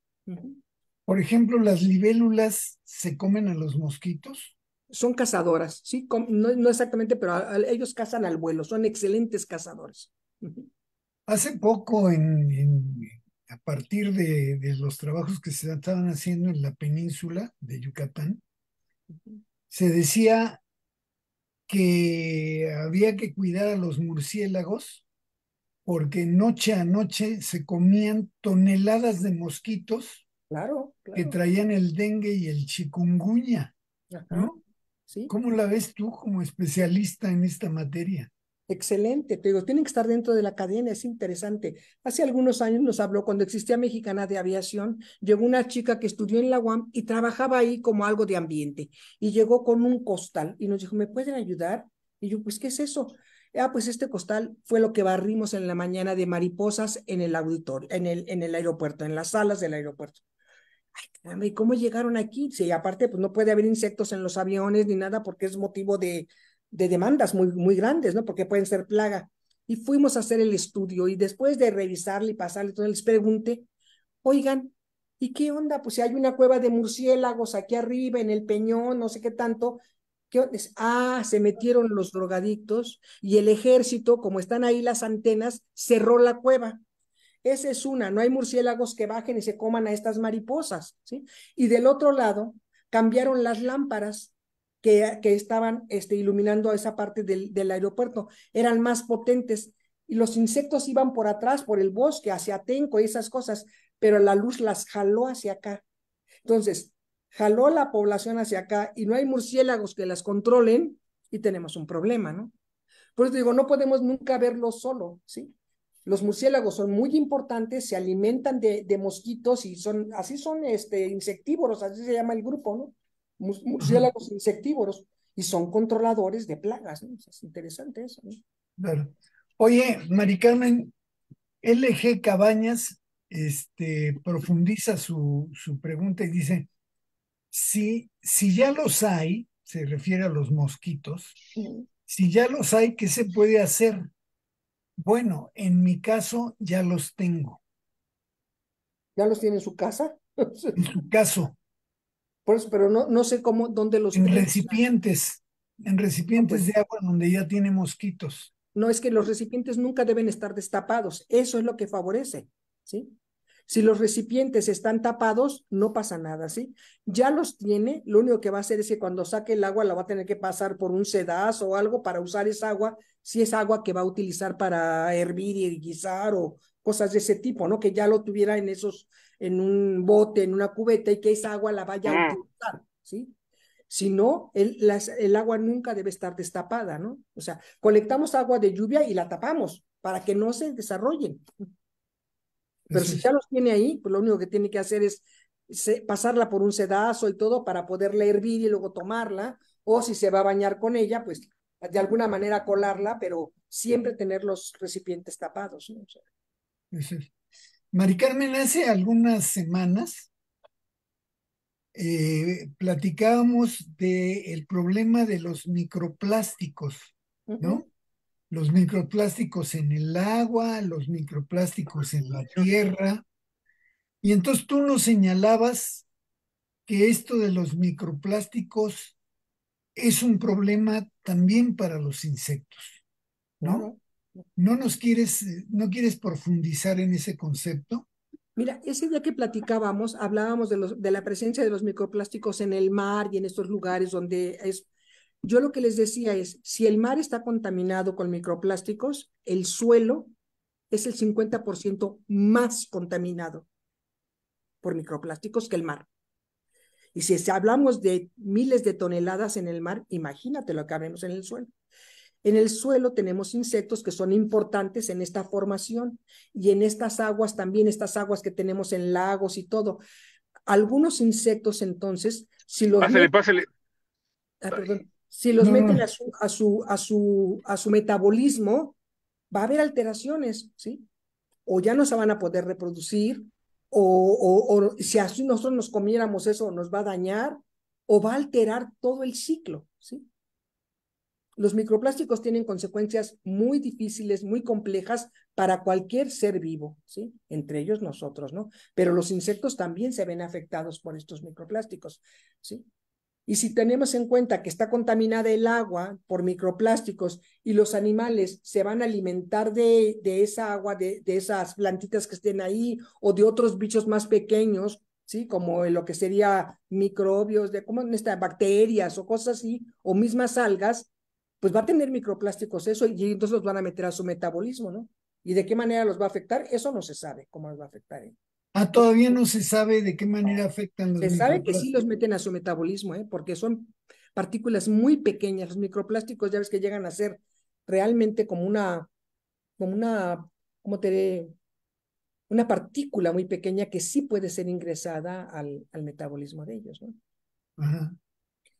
Por ejemplo, las libélulas se comen a los mosquitos son cazadoras, ¿sí? No, exactamente, pero ellos cazan al vuelo, son excelentes cazadores. Hace poco, en, a partir de, los trabajos que se estaban haciendo en la península de Yucatán, se decía que había que cuidar a los murciélagos porque noche a noche se comían toneladas de mosquitos claro, que traían el dengue y el chikungunya. ¿no? ¿Cómo la ves tú como especialista en esta materia? Excelente, te digo, tienen que estar dentro de la cadena, es interesante. Hace algunos años nos habló, cuando existía Mexicana de Aviación, llegó una chica que estudió en la UAM y trabajaba ahí como algo de ambiente, y llegó con un costal y nos dijo, ¿me pueden ayudar? Y yo, pues, ¿qué es eso? Ah, pues este costal fue lo que barrimos en la mañana de mariposas en el auditorio, en el, en el aeropuerto, en las salas del aeropuerto ay, ¿y cómo llegaron aquí? Sí, aparte, pues no puede haber insectos en los aviones ni nada porque es motivo de, demandas muy, muy grandes, ¿no? Porque pueden ser plaga. Y fuimos a hacer el estudio y después de revisarle y pasarle, todo, les pregunté, oigan, ¿y qué onda? Pues si hay una cueva de murciélagos aquí arriba, en el peñón, no sé qué tanto. ¿Qué onda? Ah, se metieron los drogadictos y el ejército, como están ahí las antenas, cerró la cueva. Esa es una, no hay murciélagos que bajen y se coman a estas mariposas, ¿sí? Y del otro lado, cambiaron las lámparas que, que estaban este, iluminando esa parte del, del aeropuerto, eran más potentes y los insectos iban por atrás, por el bosque, hacia Tenco y esas cosas, pero la luz las jaló hacia acá. Entonces, jaló la población hacia acá y no hay murciélagos que las controlen y tenemos un problema, ¿no? Por eso digo, no podemos nunca verlo solo, ¿sí? Los murciélagos son muy importantes, se alimentan de, mosquitos y son, así son este, insectívoros, así se llama el grupo, ¿no? Murciélagos insectívoros y son controladores de plagas, ¿no? Es interesante eso, ¿no? Oye, Maricarmen, LG Cabañas este, profundiza su, su pregunta y dice, si, si ya los hay, se refiere a los mosquitos, si ya los hay, ¿qué se puede hacer? Bueno, en mi caso ya los tengo. ¿Ya los tiene en su casa? en su caso. Por eso, pero no, no sé cómo, dónde los. En recipientes, en recipientes pues de agua donde ya tiene mosquitos. No, es que los recipientes nunca deben estar destapados. Eso es lo que favorece, ¿sí? Si los recipientes están tapados, no pasa nada, ¿sí? Ya los tiene, lo único que va a hacer es que cuando saque el agua la va a tener que pasar por un sedazo o algo para usar esa agua, si es agua que va a utilizar para hervir y guisar o cosas de ese tipo, ¿no? Que ya lo tuviera en esos, en un bote, en una cubeta y que esa agua la vaya a ah. utilizar, ¿sí? Si no, el, el agua nunca debe estar destapada, ¿no? O sea, colectamos agua de lluvia y la tapamos para que no se desarrollen. Pero si ya los tiene ahí, pues lo único que tiene que hacer es pasarla por un sedazo y todo para poderla hervir y luego tomarla, o si se va a bañar con ella, pues de alguna manera colarla, pero siempre tener los recipientes tapados. ¿no? Mari Carmen, hace algunas semanas eh, platicábamos del problema de los microplásticos, ¿no? los microplásticos en el agua, los microplásticos en la tierra. Y entonces tú nos señalabas que esto de los microplásticos es un problema también para los insectos, ¿no? ¿No nos quieres, eh, no quieres profundizar en ese concepto? Mira, ese día que platicábamos, hablábamos de, los, de la presencia de los microplásticos en el mar y en estos lugares donde es yo lo que les decía es, si el mar está contaminado con microplásticos, el suelo es el 50% más contaminado por microplásticos que el mar. Y si hablamos de miles de toneladas en el mar, imagínate lo que hablamos en el suelo. En el suelo tenemos insectos que son importantes en esta formación y en estas aguas también, estas aguas que tenemos en lagos y todo. Algunos insectos entonces, si los... Pásale, pásale. Ah, perdón. Si los meten a su, a, su, a, su, a su metabolismo, va a haber alteraciones, ¿sí? O ya no se van a poder reproducir, o, o, o si así nosotros nos comiéramos eso, nos va a dañar, o va a alterar todo el ciclo, ¿sí? Los microplásticos tienen consecuencias muy difíciles, muy complejas para cualquier ser vivo, ¿sí? Entre ellos nosotros, ¿no? Pero los insectos también se ven afectados por estos microplásticos, ¿sí? Y si tenemos en cuenta que está contaminada el agua por microplásticos y los animales se van a alimentar de, de esa agua, de, esas plantitas que estén ahí o de otros bichos más pequeños, ¿sí? como lo que sería microbios, de cómo esta bacterias o cosas así, o mismas algas, pues va a tener microplásticos eso y entonces los van a meter a su metabolismo, ¿no? ¿Y de qué manera los va a afectar? Eso no se sabe cómo los va a afectar. ¿eh? Ah, todavía no se sabe de qué manera afectan los Se sabe que sí los meten a su metabolismo, ¿eh? porque son partículas muy pequeñas. Los microplásticos ya ves que llegan a ser realmente como una, como una, ¿cómo te Una partícula muy pequeña que sí puede ser ingresada al, al metabolismo de ellos. ¿no?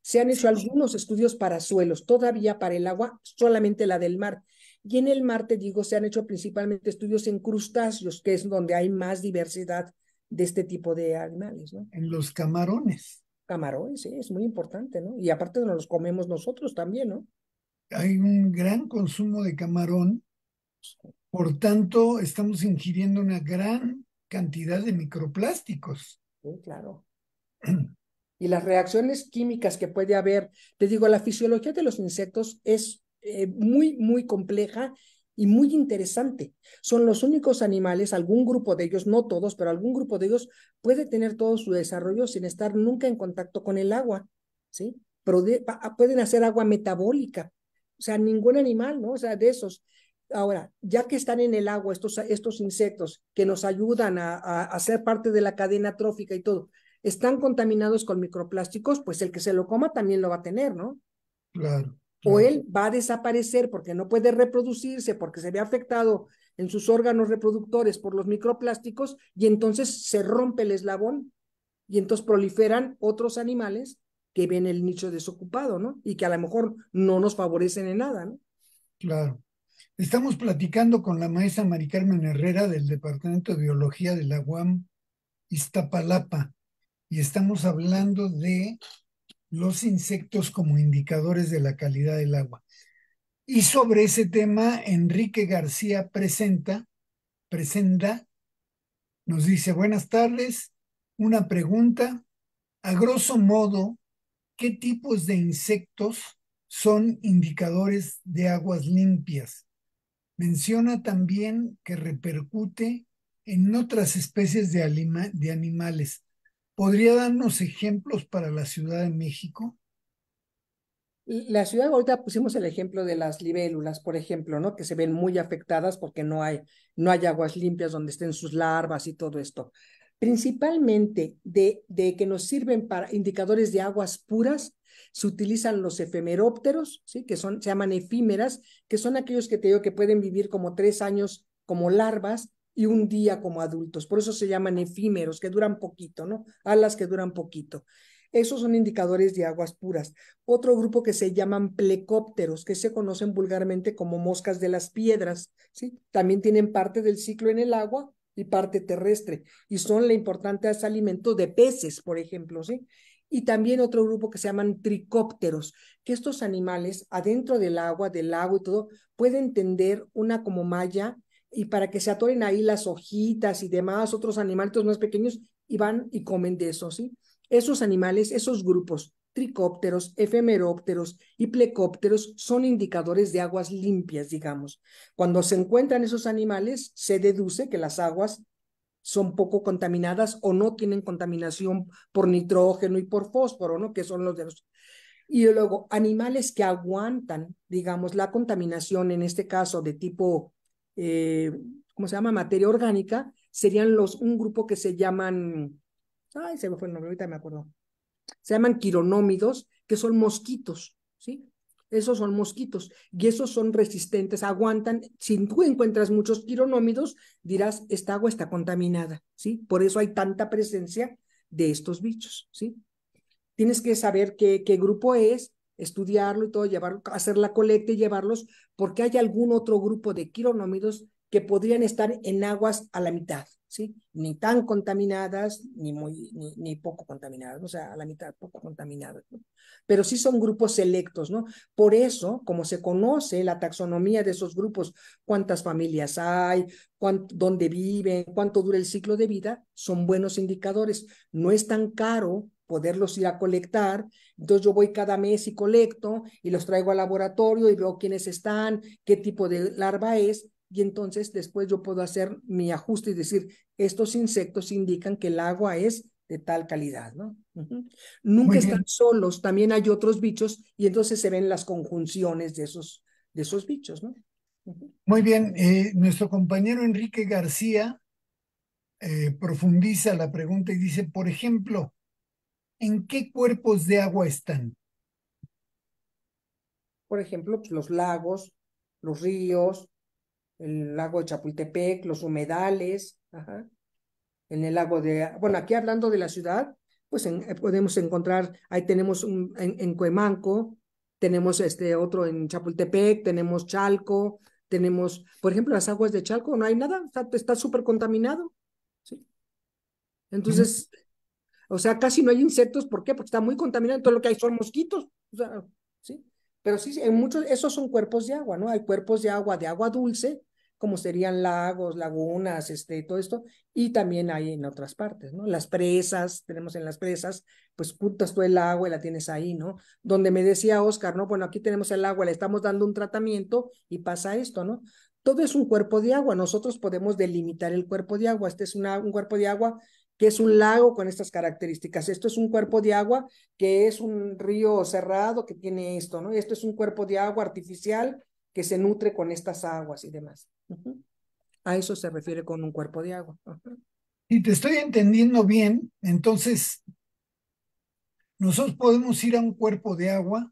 Se han hecho pues algunos estudios para suelos, todavía para el agua, solamente la del mar. Y en el mar, te digo, se han hecho principalmente estudios en crustáceos, que es donde hay más diversidad de este tipo de animales, ¿no? En los camarones. Camarones, sí, es muy importante, ¿no? Y aparte nos los comemos nosotros también, ¿no? Hay un gran consumo de camarón, por tanto, estamos ingiriendo una gran cantidad de microplásticos. Sí, claro. y las reacciones químicas que puede haber, te digo, la fisiología de los insectos es eh, muy, muy compleja y muy interesante. Son los únicos animales, algún grupo de ellos, no todos, pero algún grupo de ellos puede tener todo su desarrollo sin estar nunca en contacto con el agua, ¿sí? Pero ah, pueden hacer agua metabólica. O sea, ningún animal, ¿no? O sea, de esos. Ahora, ya que están en el agua estos, estos insectos que nos ayudan a, a, a ser parte de la cadena trófica y todo, están contaminados con microplásticos, pues el que se lo coma también lo va a tener, ¿no? Claro o él va a desaparecer porque no puede reproducirse, porque se ve afectado en sus órganos reproductores por los microplásticos y entonces se rompe el eslabón y entonces proliferan otros animales que ven el nicho desocupado, ¿no? Y que a lo mejor no nos favorecen en nada, ¿no? Claro. Estamos platicando con la maestra Maricarmen Carmen Herrera del Departamento de Biología de la UAM Iztapalapa y estamos hablando de los insectos como indicadores de la calidad del agua. Y sobre ese tema, Enrique García presenta, presenta, nos dice, buenas tardes, una pregunta. A grosso modo, ¿qué tipos de insectos son indicadores de aguas limpias? Menciona también que repercute en otras especies de, de animales. ¿Podría darnos ejemplos para la Ciudad de México? La ciudad ahorita pusimos el ejemplo de las libélulas, por ejemplo, ¿no? Que se ven muy afectadas porque no hay, no hay aguas limpias donde estén sus larvas y todo esto. Principalmente de, de que nos sirven para indicadores de aguas puras, se utilizan los efemerópteros, ¿sí? Que son, se llaman efímeras, que son aquellos que te digo que pueden vivir como tres años como larvas y un día como adultos. Por eso se llaman efímeros, que duran poquito, ¿no? Alas que duran poquito. Esos son indicadores de aguas puras. Otro grupo que se llaman plecópteros, que se conocen vulgarmente como moscas de las piedras, ¿sí? También tienen parte del ciclo en el agua y parte terrestre, y son la importante alimento de peces, por ejemplo, ¿sí? y también otro grupo que se llaman tricópteros, que estos animales adentro del agua, del lago y todo, pueden tender una como malla y para que se atoren ahí las hojitas y demás, otros animales más pequeños, y van y comen de eso, ¿sí? Esos animales, esos grupos, tricópteros, efemerópteros y plecópteros, son indicadores de aguas limpias, digamos. Cuando se encuentran esos animales, se deduce que las aguas son poco contaminadas o no tienen contaminación por nitrógeno y por fósforo, ¿no? Que son los de los... Y luego, animales que aguantan, digamos, la contaminación, en este caso de tipo eh, ¿cómo se llama? Materia orgánica, serían los, un grupo que se llaman, ay, se me fue el nombre, ahorita me acuerdo, se llaman quironómidos, que son mosquitos, ¿sí? Esos son mosquitos y esos son resistentes, aguantan. Si tú encuentras muchos quironómidos, dirás, esta agua está contaminada, ¿sí? Por eso hay tanta presencia de estos bichos, ¿sí? Tienes que saber qué, qué grupo es, estudiarlo y todo, llevar hacer la colecta y llevarlos, porque hay algún otro grupo de quironómidos que podrían estar en aguas a la mitad, ¿sí? Ni tan contaminadas, ni, muy, ni, ni poco contaminadas, o sea, a la mitad poco contaminadas, Pero sí son grupos selectos, ¿no? Por eso, como se conoce la taxonomía de esos grupos, cuántas familias hay, dónde viven, cuánto dura el ciclo de vida, son buenos indicadores. No es tan caro poderlos ir a colectar. Entonces yo voy cada mes y colecto y los traigo al laboratorio y veo quiénes están, qué tipo de larva es. Y entonces después yo puedo hacer mi ajuste y decir, estos insectos indican que el agua es de tal calidad, ¿no? Nunca están solos, también hay otros bichos y entonces se ven las conjunciones de esos, de esos bichos, ¿no? Muy bien, eh, nuestro compañero Enrique García eh, profundiza la pregunta y dice, por ejemplo, ¿en qué cuerpos de agua están? Por ejemplo, los lagos, los ríos, el lago de Chapultepec, los humedales, en el lago de, bueno, aquí hablando de la ciudad, pues eh, podemos encontrar, ahí tenemos en, Cuemanco, tenemos este otro en Chapultepec, tenemos Chalco, tenemos, por ejemplo, las aguas de Chalco, no hay nada, está súper contaminado. Entonces, o sea, casi no hay insectos, ¿por qué? Porque está muy contaminado, todo lo que hay son mosquitos. O sea, ¿sí? Pero sí, en muchos, esos son cuerpos de agua, ¿no? Hay cuerpos de agua, de agua dulce, como serían lagos, lagunas, este, todo esto, y también hay en otras partes, ¿no? Las presas, tenemos en las presas, pues putas tú el agua y la tienes ahí, ¿no? Donde me decía Oscar, ¿no? Bueno, aquí tenemos el agua, le estamos dando un tratamiento y pasa esto, ¿no? Todo es un cuerpo de agua, nosotros podemos delimitar el cuerpo de agua, este es un cuerpo de agua que es un lago con estas características. Esto es un cuerpo de agua, que es un río cerrado que tiene esto, ¿no? Esto es un cuerpo de agua artificial que se nutre con estas aguas y demás. A eso se refiere con un cuerpo de agua. Si te estoy entendiendo bien, entonces nosotros podemos ir a un cuerpo de agua,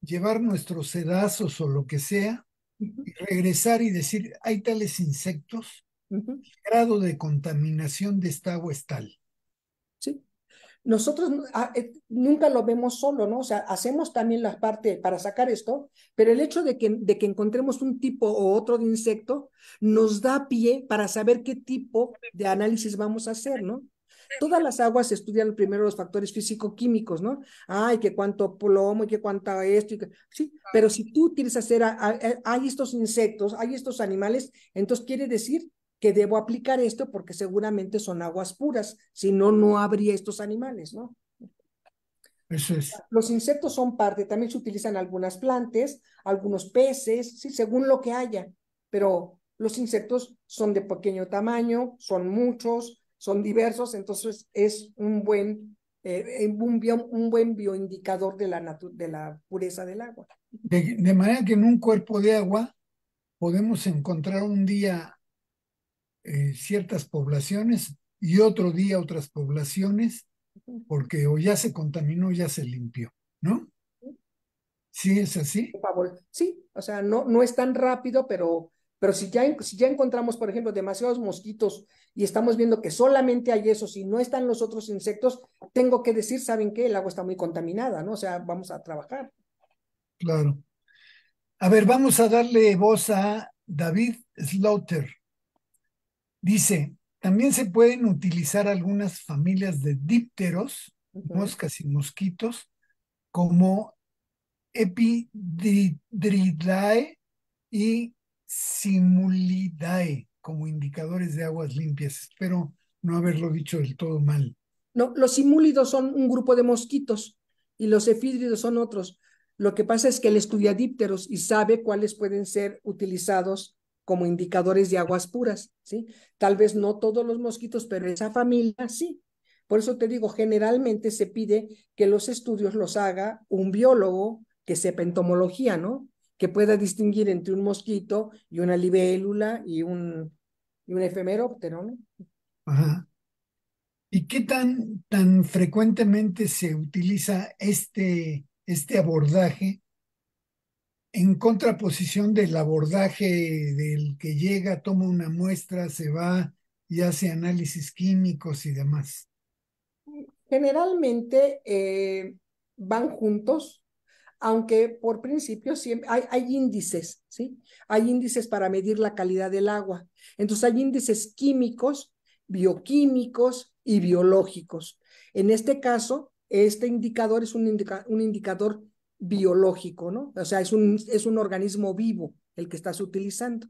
llevar nuestros sedazos o lo que sea, y regresar y decir, hay tales insectos grado de contaminación de esta agua es tal. Sí. Nosotros ah, eh, nunca lo vemos solo, ¿no? O sea, hacemos también la parte para sacar esto, pero el hecho de que, de que encontremos un tipo o otro de insecto nos da pie para saber qué tipo de análisis vamos a hacer, ¿no? Todas las aguas estudian primero los factores físico-químicos, ¿no? Ay, qué cuánto plomo y que cuánto esto. Y que... Sí, pero si tú quieres ah, eh, hacer, hay estos insectos, hay estos animales, entonces quiere decir que debo aplicar esto porque seguramente son aguas puras, si no, no habría estos animales, ¿no? Eso es. Los insectos son parte, también se utilizan algunas plantas, algunos peces, ¿sí? según lo que haya, pero los insectos son de pequeño tamaño, son muchos, son diversos, entonces es un buen, eh, eh, un, buen bioindicador de la, de la pureza del agua. de manera que en un cuerpo de agua podemos encontrar un día eh, ciertas poblaciones y otro día otras poblaciones, porque o ya se contaminó, ya se limpió, ¿no? Sí, es así. Sí, o sea, no, no es tan rápido, pero, pero si, ya, si ya encontramos, por ejemplo, demasiados mosquitos y estamos viendo que solamente hay esos y no están los otros insectos, tengo que decir, ¿saben qué? El agua está muy contaminada, ¿no? O sea, vamos a trabajar. Claro. A ver, vamos a darle voz a David Slaughter. Dice, también se pueden utilizar algunas familias de dípteros, moscas y mosquitos, como Epidridae y Simulidae, como indicadores de aguas limpias. Espero no haberlo dicho del todo mal. No, los simulidos son un grupo de mosquitos y los efídridos son otros. Lo que pasa es que él estudia dípteros y sabe cuáles pueden ser utilizados como indicadores de aguas puras, ¿sí? Tal vez no todos los mosquitos, pero esa familia sí. Por eso te digo, generalmente se pide que los estudios los haga un biólogo que sepa entomología, ¿no? Que pueda distinguir entre un mosquito y una libélula y un, y un efemeróptero, ¿no? Ajá. ¿Y qué tan, tan frecuentemente se utiliza este, este abordaje en contraposición del abordaje del que llega, toma una muestra, se va y hace análisis químicos y demás? Generalmente eh, van juntos, aunque por principio siempre hay, índices, ¿sí? Hay índices para medir la calidad del agua. Entonces hay índices químicos, bioquímicos y biológicos. En este caso, este indicador es un, un indicador biológico, ¿no? O sea, es un, es un organismo vivo el que estás utilizando.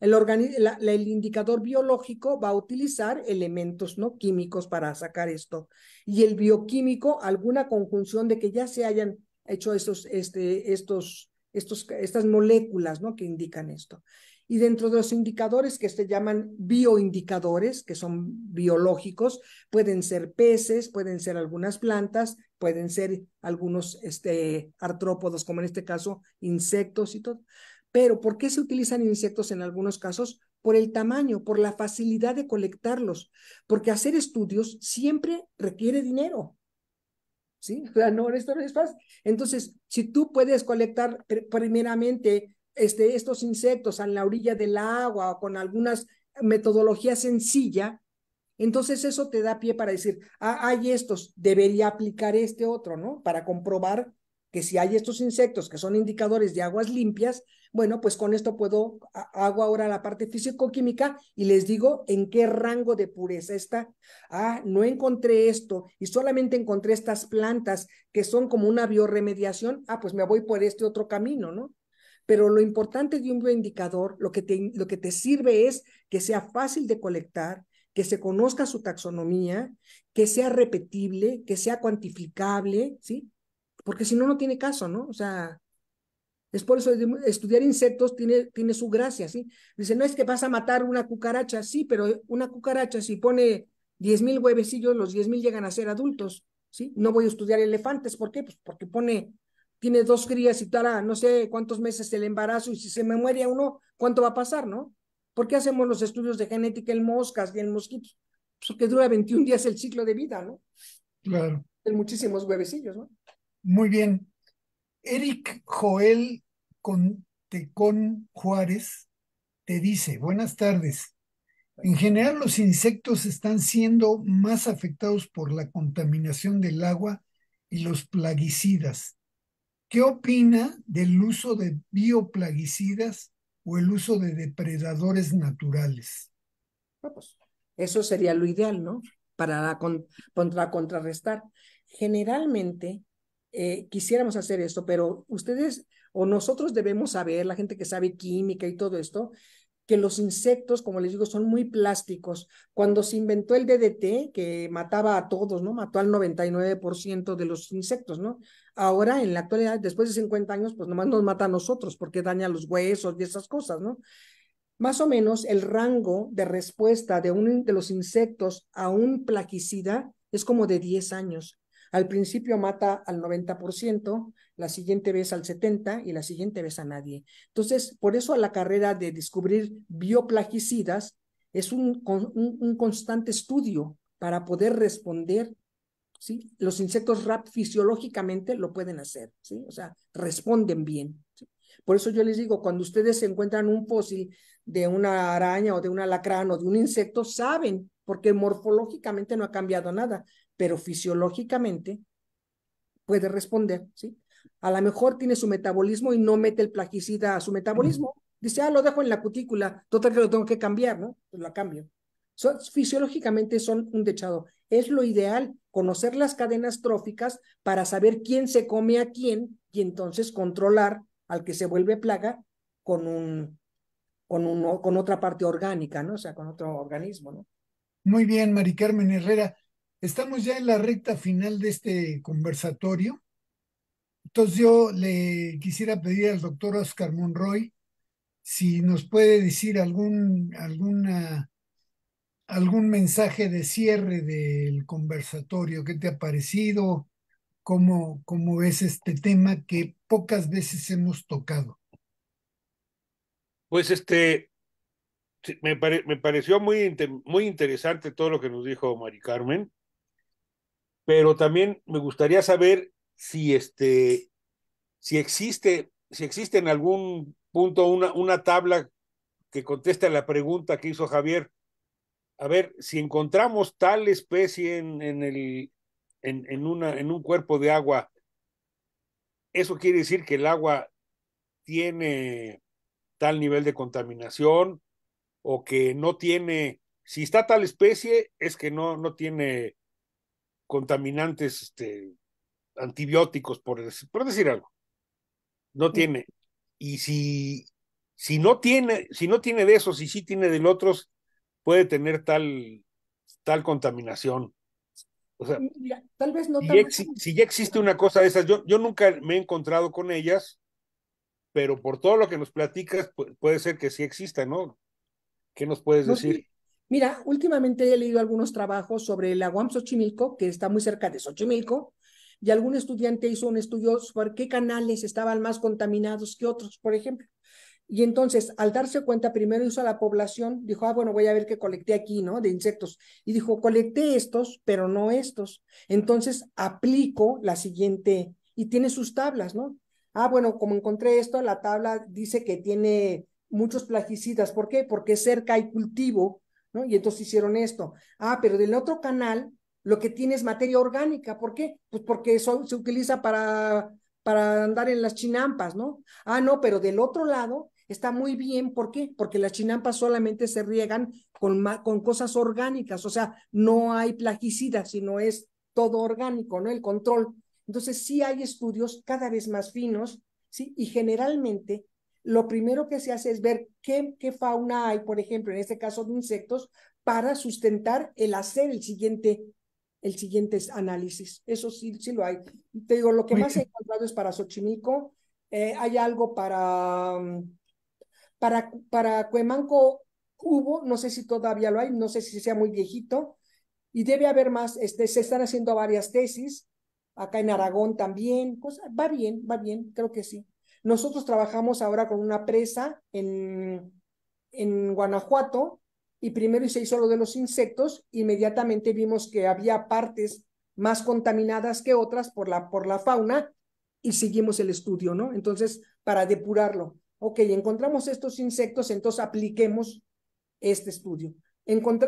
El, indicador biológico va a utilizar elementos ¿no? químicos para sacar esto. Y el bioquímico, alguna conjunción de que ya se hayan hecho este, estos, estos, estas moléculas ¿no? que indican esto. Y dentro de los indicadores que se llaman bioindicadores, que son biológicos, pueden ser peces, pueden ser algunas plantas, pueden ser algunos este, artrópodos, como en este caso, insectos y todo. Pero ¿por qué se utilizan insectos en algunos casos? Por el tamaño, por la facilidad de colectarlos, porque hacer estudios siempre requiere dinero. ¿Sí? O no, esto no es fácil. Entonces, si tú puedes colectar primeramente este, estos insectos en la orilla del agua o con algunas metodología sencilla, entonces eso te da pie para decir, ah, hay estos, debería aplicar este otro, ¿no? Para comprobar que si hay estos insectos que son indicadores de aguas limpias, bueno, pues con esto puedo, hago ahora la parte físico-química y les digo en qué rango de pureza está. Ah, no encontré esto y solamente encontré estas plantas que son como una bioremediación. Ah, pues me voy por este otro camino, ¿no? Pero lo importante de un bioindicador, lo que te, lo que te sirve es que sea fácil de colectar, que se conozca su taxonomía, que sea repetible, que sea cuantificable, ¿sí? Porque si no, no tiene caso, ¿no? O sea, es por eso estudiar insectos tiene, tiene su gracia, ¿sí? Dice, no es que vas a matar una cucaracha, sí, pero una cucaracha si pone 10.000 huevecillos, los 10.000 llegan a ser adultos, ¿sí? No voy a estudiar elefantes, ¿por qué? Pues porque pone, tiene dos crías y tal, ah, no sé cuántos meses el embarazo y si se me muere uno, ¿cuánto va a pasar, no? ¿Por qué hacemos los estudios de genética en moscas y en mosquitos? Pues porque dura 21 días el ciclo de vida, ¿no? Claro. En muchísimos huevecillos, ¿no? Muy bien. Eric Joel con Juárez te dice, buenas tardes. En general los insectos están siendo más afectados por la contaminación del agua y los plaguicidas. ¿Qué opina del uso de bioplaguicidas o el uso de depredadores naturales. Pues, eso sería lo ideal, ¿no? Para, contrarrestar. Generalmente eh, quisiéramos hacer esto, pero ustedes o nosotros debemos saber, la gente que sabe química y todo esto, que los insectos, como les digo, son muy plásticos. Cuando se inventó el DDT, que mataba a todos, ¿no? Mató al 99% de los insectos, ¿no? ahora en la actualidad, después de 50 años, pues nomás nos mata a nosotros porque daña los huesos y esas cosas, ¿no? Más o menos el rango de respuesta de, un, de los insectos a un plaguicida es como de 10 años. Al principio mata al 90%, la siguiente vez al 70% y la siguiente vez a nadie. Entonces, por eso la carrera de descubrir bioplaguicidas es un, un constante estudio para poder responder los insectos RAP fisiológicamente lo pueden hacer, ¿sí? O sea, responden bien. Por eso yo les digo, cuando ustedes encuentran un fósil de una araña o de un alacrán o de un insecto, saben, porque morfológicamente no ha cambiado nada, pero fisiológicamente puede responder, ¿sí? A lo mejor tiene su metabolismo y no mete el plaguicida a su metabolismo. Dice, ah, lo dejo en la cutícula, total que lo tengo que cambiar, ¿no? Pues lo cambio. fisiológicamente son un dechado es lo ideal, conocer las cadenas tróficas para saber quién se come a quién y entonces controlar al que se vuelve plaga con un con con otra parte orgánica, ¿no? O sea, con otro organismo, ¿no? Muy bien, Mari Carmen Herrera. Estamos ya en la recta final de este conversatorio. Entonces yo le quisiera pedir al doctor Oscar Monroy si nos puede decir algún, alguna algún mensaje de cierre del conversatorio, ¿qué te ha parecido? ¿Cómo, cómo ves este tema que pocas veces hemos tocado? Pues este, me, pareció muy, muy interesante todo lo que nos dijo Mari Carmen, pero también me gustaría saber si este, si existe, si existe en algún punto una, una tabla que conteste a la pregunta que hizo Javier a ver, si encontramos tal especie en, el, en, una, en un cuerpo de agua, eso quiere decir que el agua tiene tal nivel de contaminación o que no tiene, si está tal especie, es que no, no tiene contaminantes este, antibióticos, por decir, decir algo. No tiene. Y si, si, no tiene, si no tiene de esos y sí tiene del otros, puede tener tal, tal contaminación. O sea, mm, tal vez no. Si, ya existe una cosa de esas, yo, yo nunca me he encontrado con ellas, pero por todo lo que nos platicas, puede ser que sí exista, ¿no? ¿Qué nos puedes decir? Mira, últimamente he leído algunos trabajos sobre el aguam Xochimilco, que está muy cerca de Xochimilco, y algún estudiante hizo un estudio sobre qué canales estaban más contaminados que otros, por ejemplo. Y entonces, al darse cuenta, primero hizo a la población, dijo, ah, bueno, voy a ver qué colecté aquí, ¿no? De insectos. Y dijo, colecté estos, pero no estos. Entonces, aplico la siguiente, y tiene sus tablas, ¿no? Ah, bueno, como encontré esto, la tabla dice que tiene muchos plaguicidas. ¿Por qué? Porque cerca hay cultivo, ¿no? Y entonces hicieron esto. Ah, pero del otro canal, lo que tiene es materia orgánica. ¿Por qué? Pues porque eso se utiliza para para andar en las chinampas, ¿no? Ah, no, pero del otro lado está muy bien. ¿Por qué? Porque las chinampas solamente se riegan con, con cosas orgánicas, o sea, no hay plaguicidas, sino es todo orgánico, ¿no? El control. Entonces, sí hay estudios cada vez más finos, ¿sí? Y generalmente lo primero que se hace es ver qué, qué, fauna hay, por ejemplo, en este caso de insectos, para sustentar el hacer el siguiente, el siguiente análisis. Eso sí, sí lo hay. Te digo, lo que más he encontrado es para Xochimilco, eh, hay algo para mm, para, para Cuemanco hubo, no sé si todavía lo hay, no sé si sea muy viejito, y debe haber más, este, se están haciendo varias tesis, acá en Aragón también, pues, va bien, va bien, creo que sí. Nosotros trabajamos ahora con una presa en, en Guanajuato y primero se hizo lo de los insectos, inmediatamente vimos que había partes más contaminadas que otras por la, por la fauna y seguimos el estudio, ¿no? Entonces, para depurarlo ok, encontramos estos insectos, entonces apliquemos este estudio.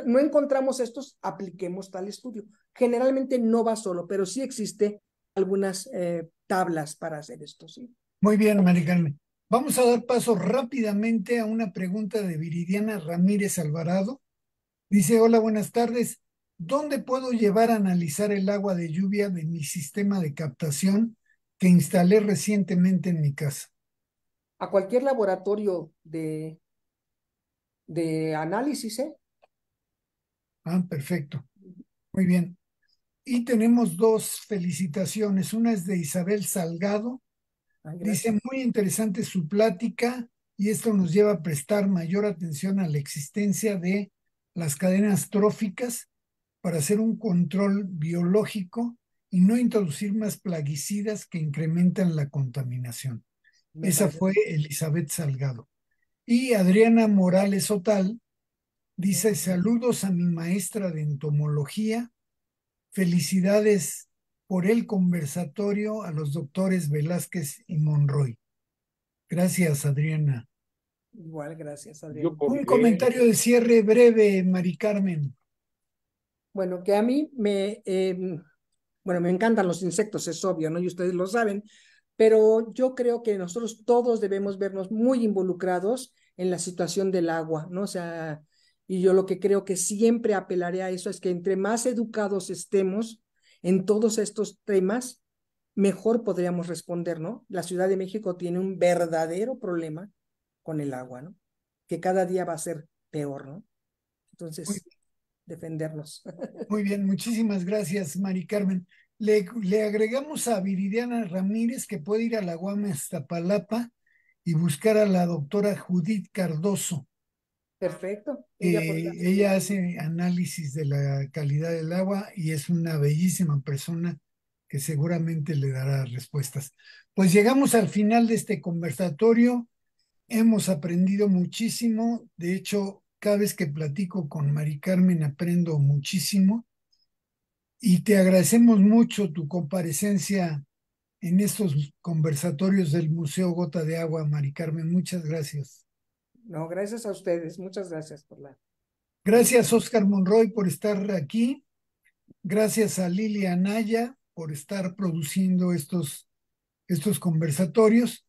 no encontramos estos, apliquemos tal estudio. Generalmente no va solo, pero sí existe algunas eh, tablas para hacer esto. ¿sí? Muy bien, Maricarmen. Vamos a dar paso rápidamente a una pregunta de Viridiana Ramírez Alvarado. Dice, hola, buenas tardes. ¿Dónde puedo llevar a analizar el agua de lluvia de mi sistema de captación que instalé recientemente en mi casa? a cualquier laboratorio de, de análisis. ¿eh? Ah, perfecto. Muy bien. Y tenemos dos felicitaciones. Una es de Isabel Salgado. Dice, muy interesante su plática y esto nos lleva a prestar mayor atención a la existencia de las cadenas tróficas para hacer un control biológico y no introducir más plaguicidas que incrementan la contaminación. Esa fue Elizabeth Salgado. Y Adriana Morales Otal dice saludos a mi maestra de entomología, felicidades por el conversatorio a los doctores Velázquez y Monroy. Gracias, Adriana. Igual, gracias, Adriana. Un comentario de cierre breve, Mari Carmen. Bueno, que a mí me, em, bueno, me encantan los insectos, es obvio, ¿no? Y ustedes lo saben, pero yo creo que nosotros todos debemos vernos muy involucrados en la situación del agua, ¿no? O sea, y yo lo que creo que siempre apelaré a eso es que entre más educados estemos en todos estos temas, mejor podríamos responder, ¿no? La Ciudad de México tiene un verdadero problema con el agua, ¿no? Que cada día va a ser peor, ¿no? Entonces, defendernos. Muy bien, muchísimas gracias, Mari Carmen. Le, agregamos a Viridiana Ramírez que puede ir a la hasta Palapa y buscar a la doctora Judith Cardoso. Perfecto. Ella, eh, ella, hace análisis de la calidad del agua y es una bellísima persona que seguramente le dará respuestas. Pues llegamos al final de este conversatorio. Hemos aprendido muchísimo. De hecho, cada vez que platico con Mari Carmen aprendo muchísimo y te agradecemos mucho tu comparecencia en estos conversatorios del Museo Gota de Agua, Mari Carmen. Muchas gracias. No, gracias a ustedes. Muchas gracias por la. Gracias, Oscar Monroy, por estar aquí. Gracias a Lilia Anaya por estar produciendo estos, estos conversatorios.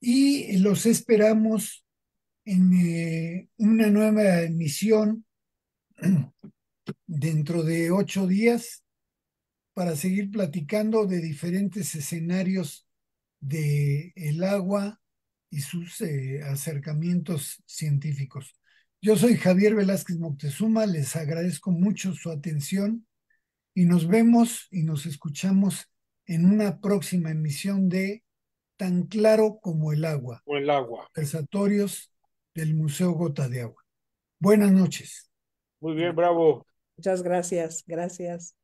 Y los esperamos en eh, una nueva emisión dentro de ocho días para seguir platicando de diferentes escenarios del el agua y sus eh, acercamientos científicos. Yo soy Javier Velázquez Moctezuma, les agradezco mucho su atención y nos vemos y nos escuchamos en una próxima emisión de Tan claro como el agua. O el agua. Versatorios del Museo Gota de Agua. Buenas noches. Muy bien, bravo. Muchas gracias, gracias.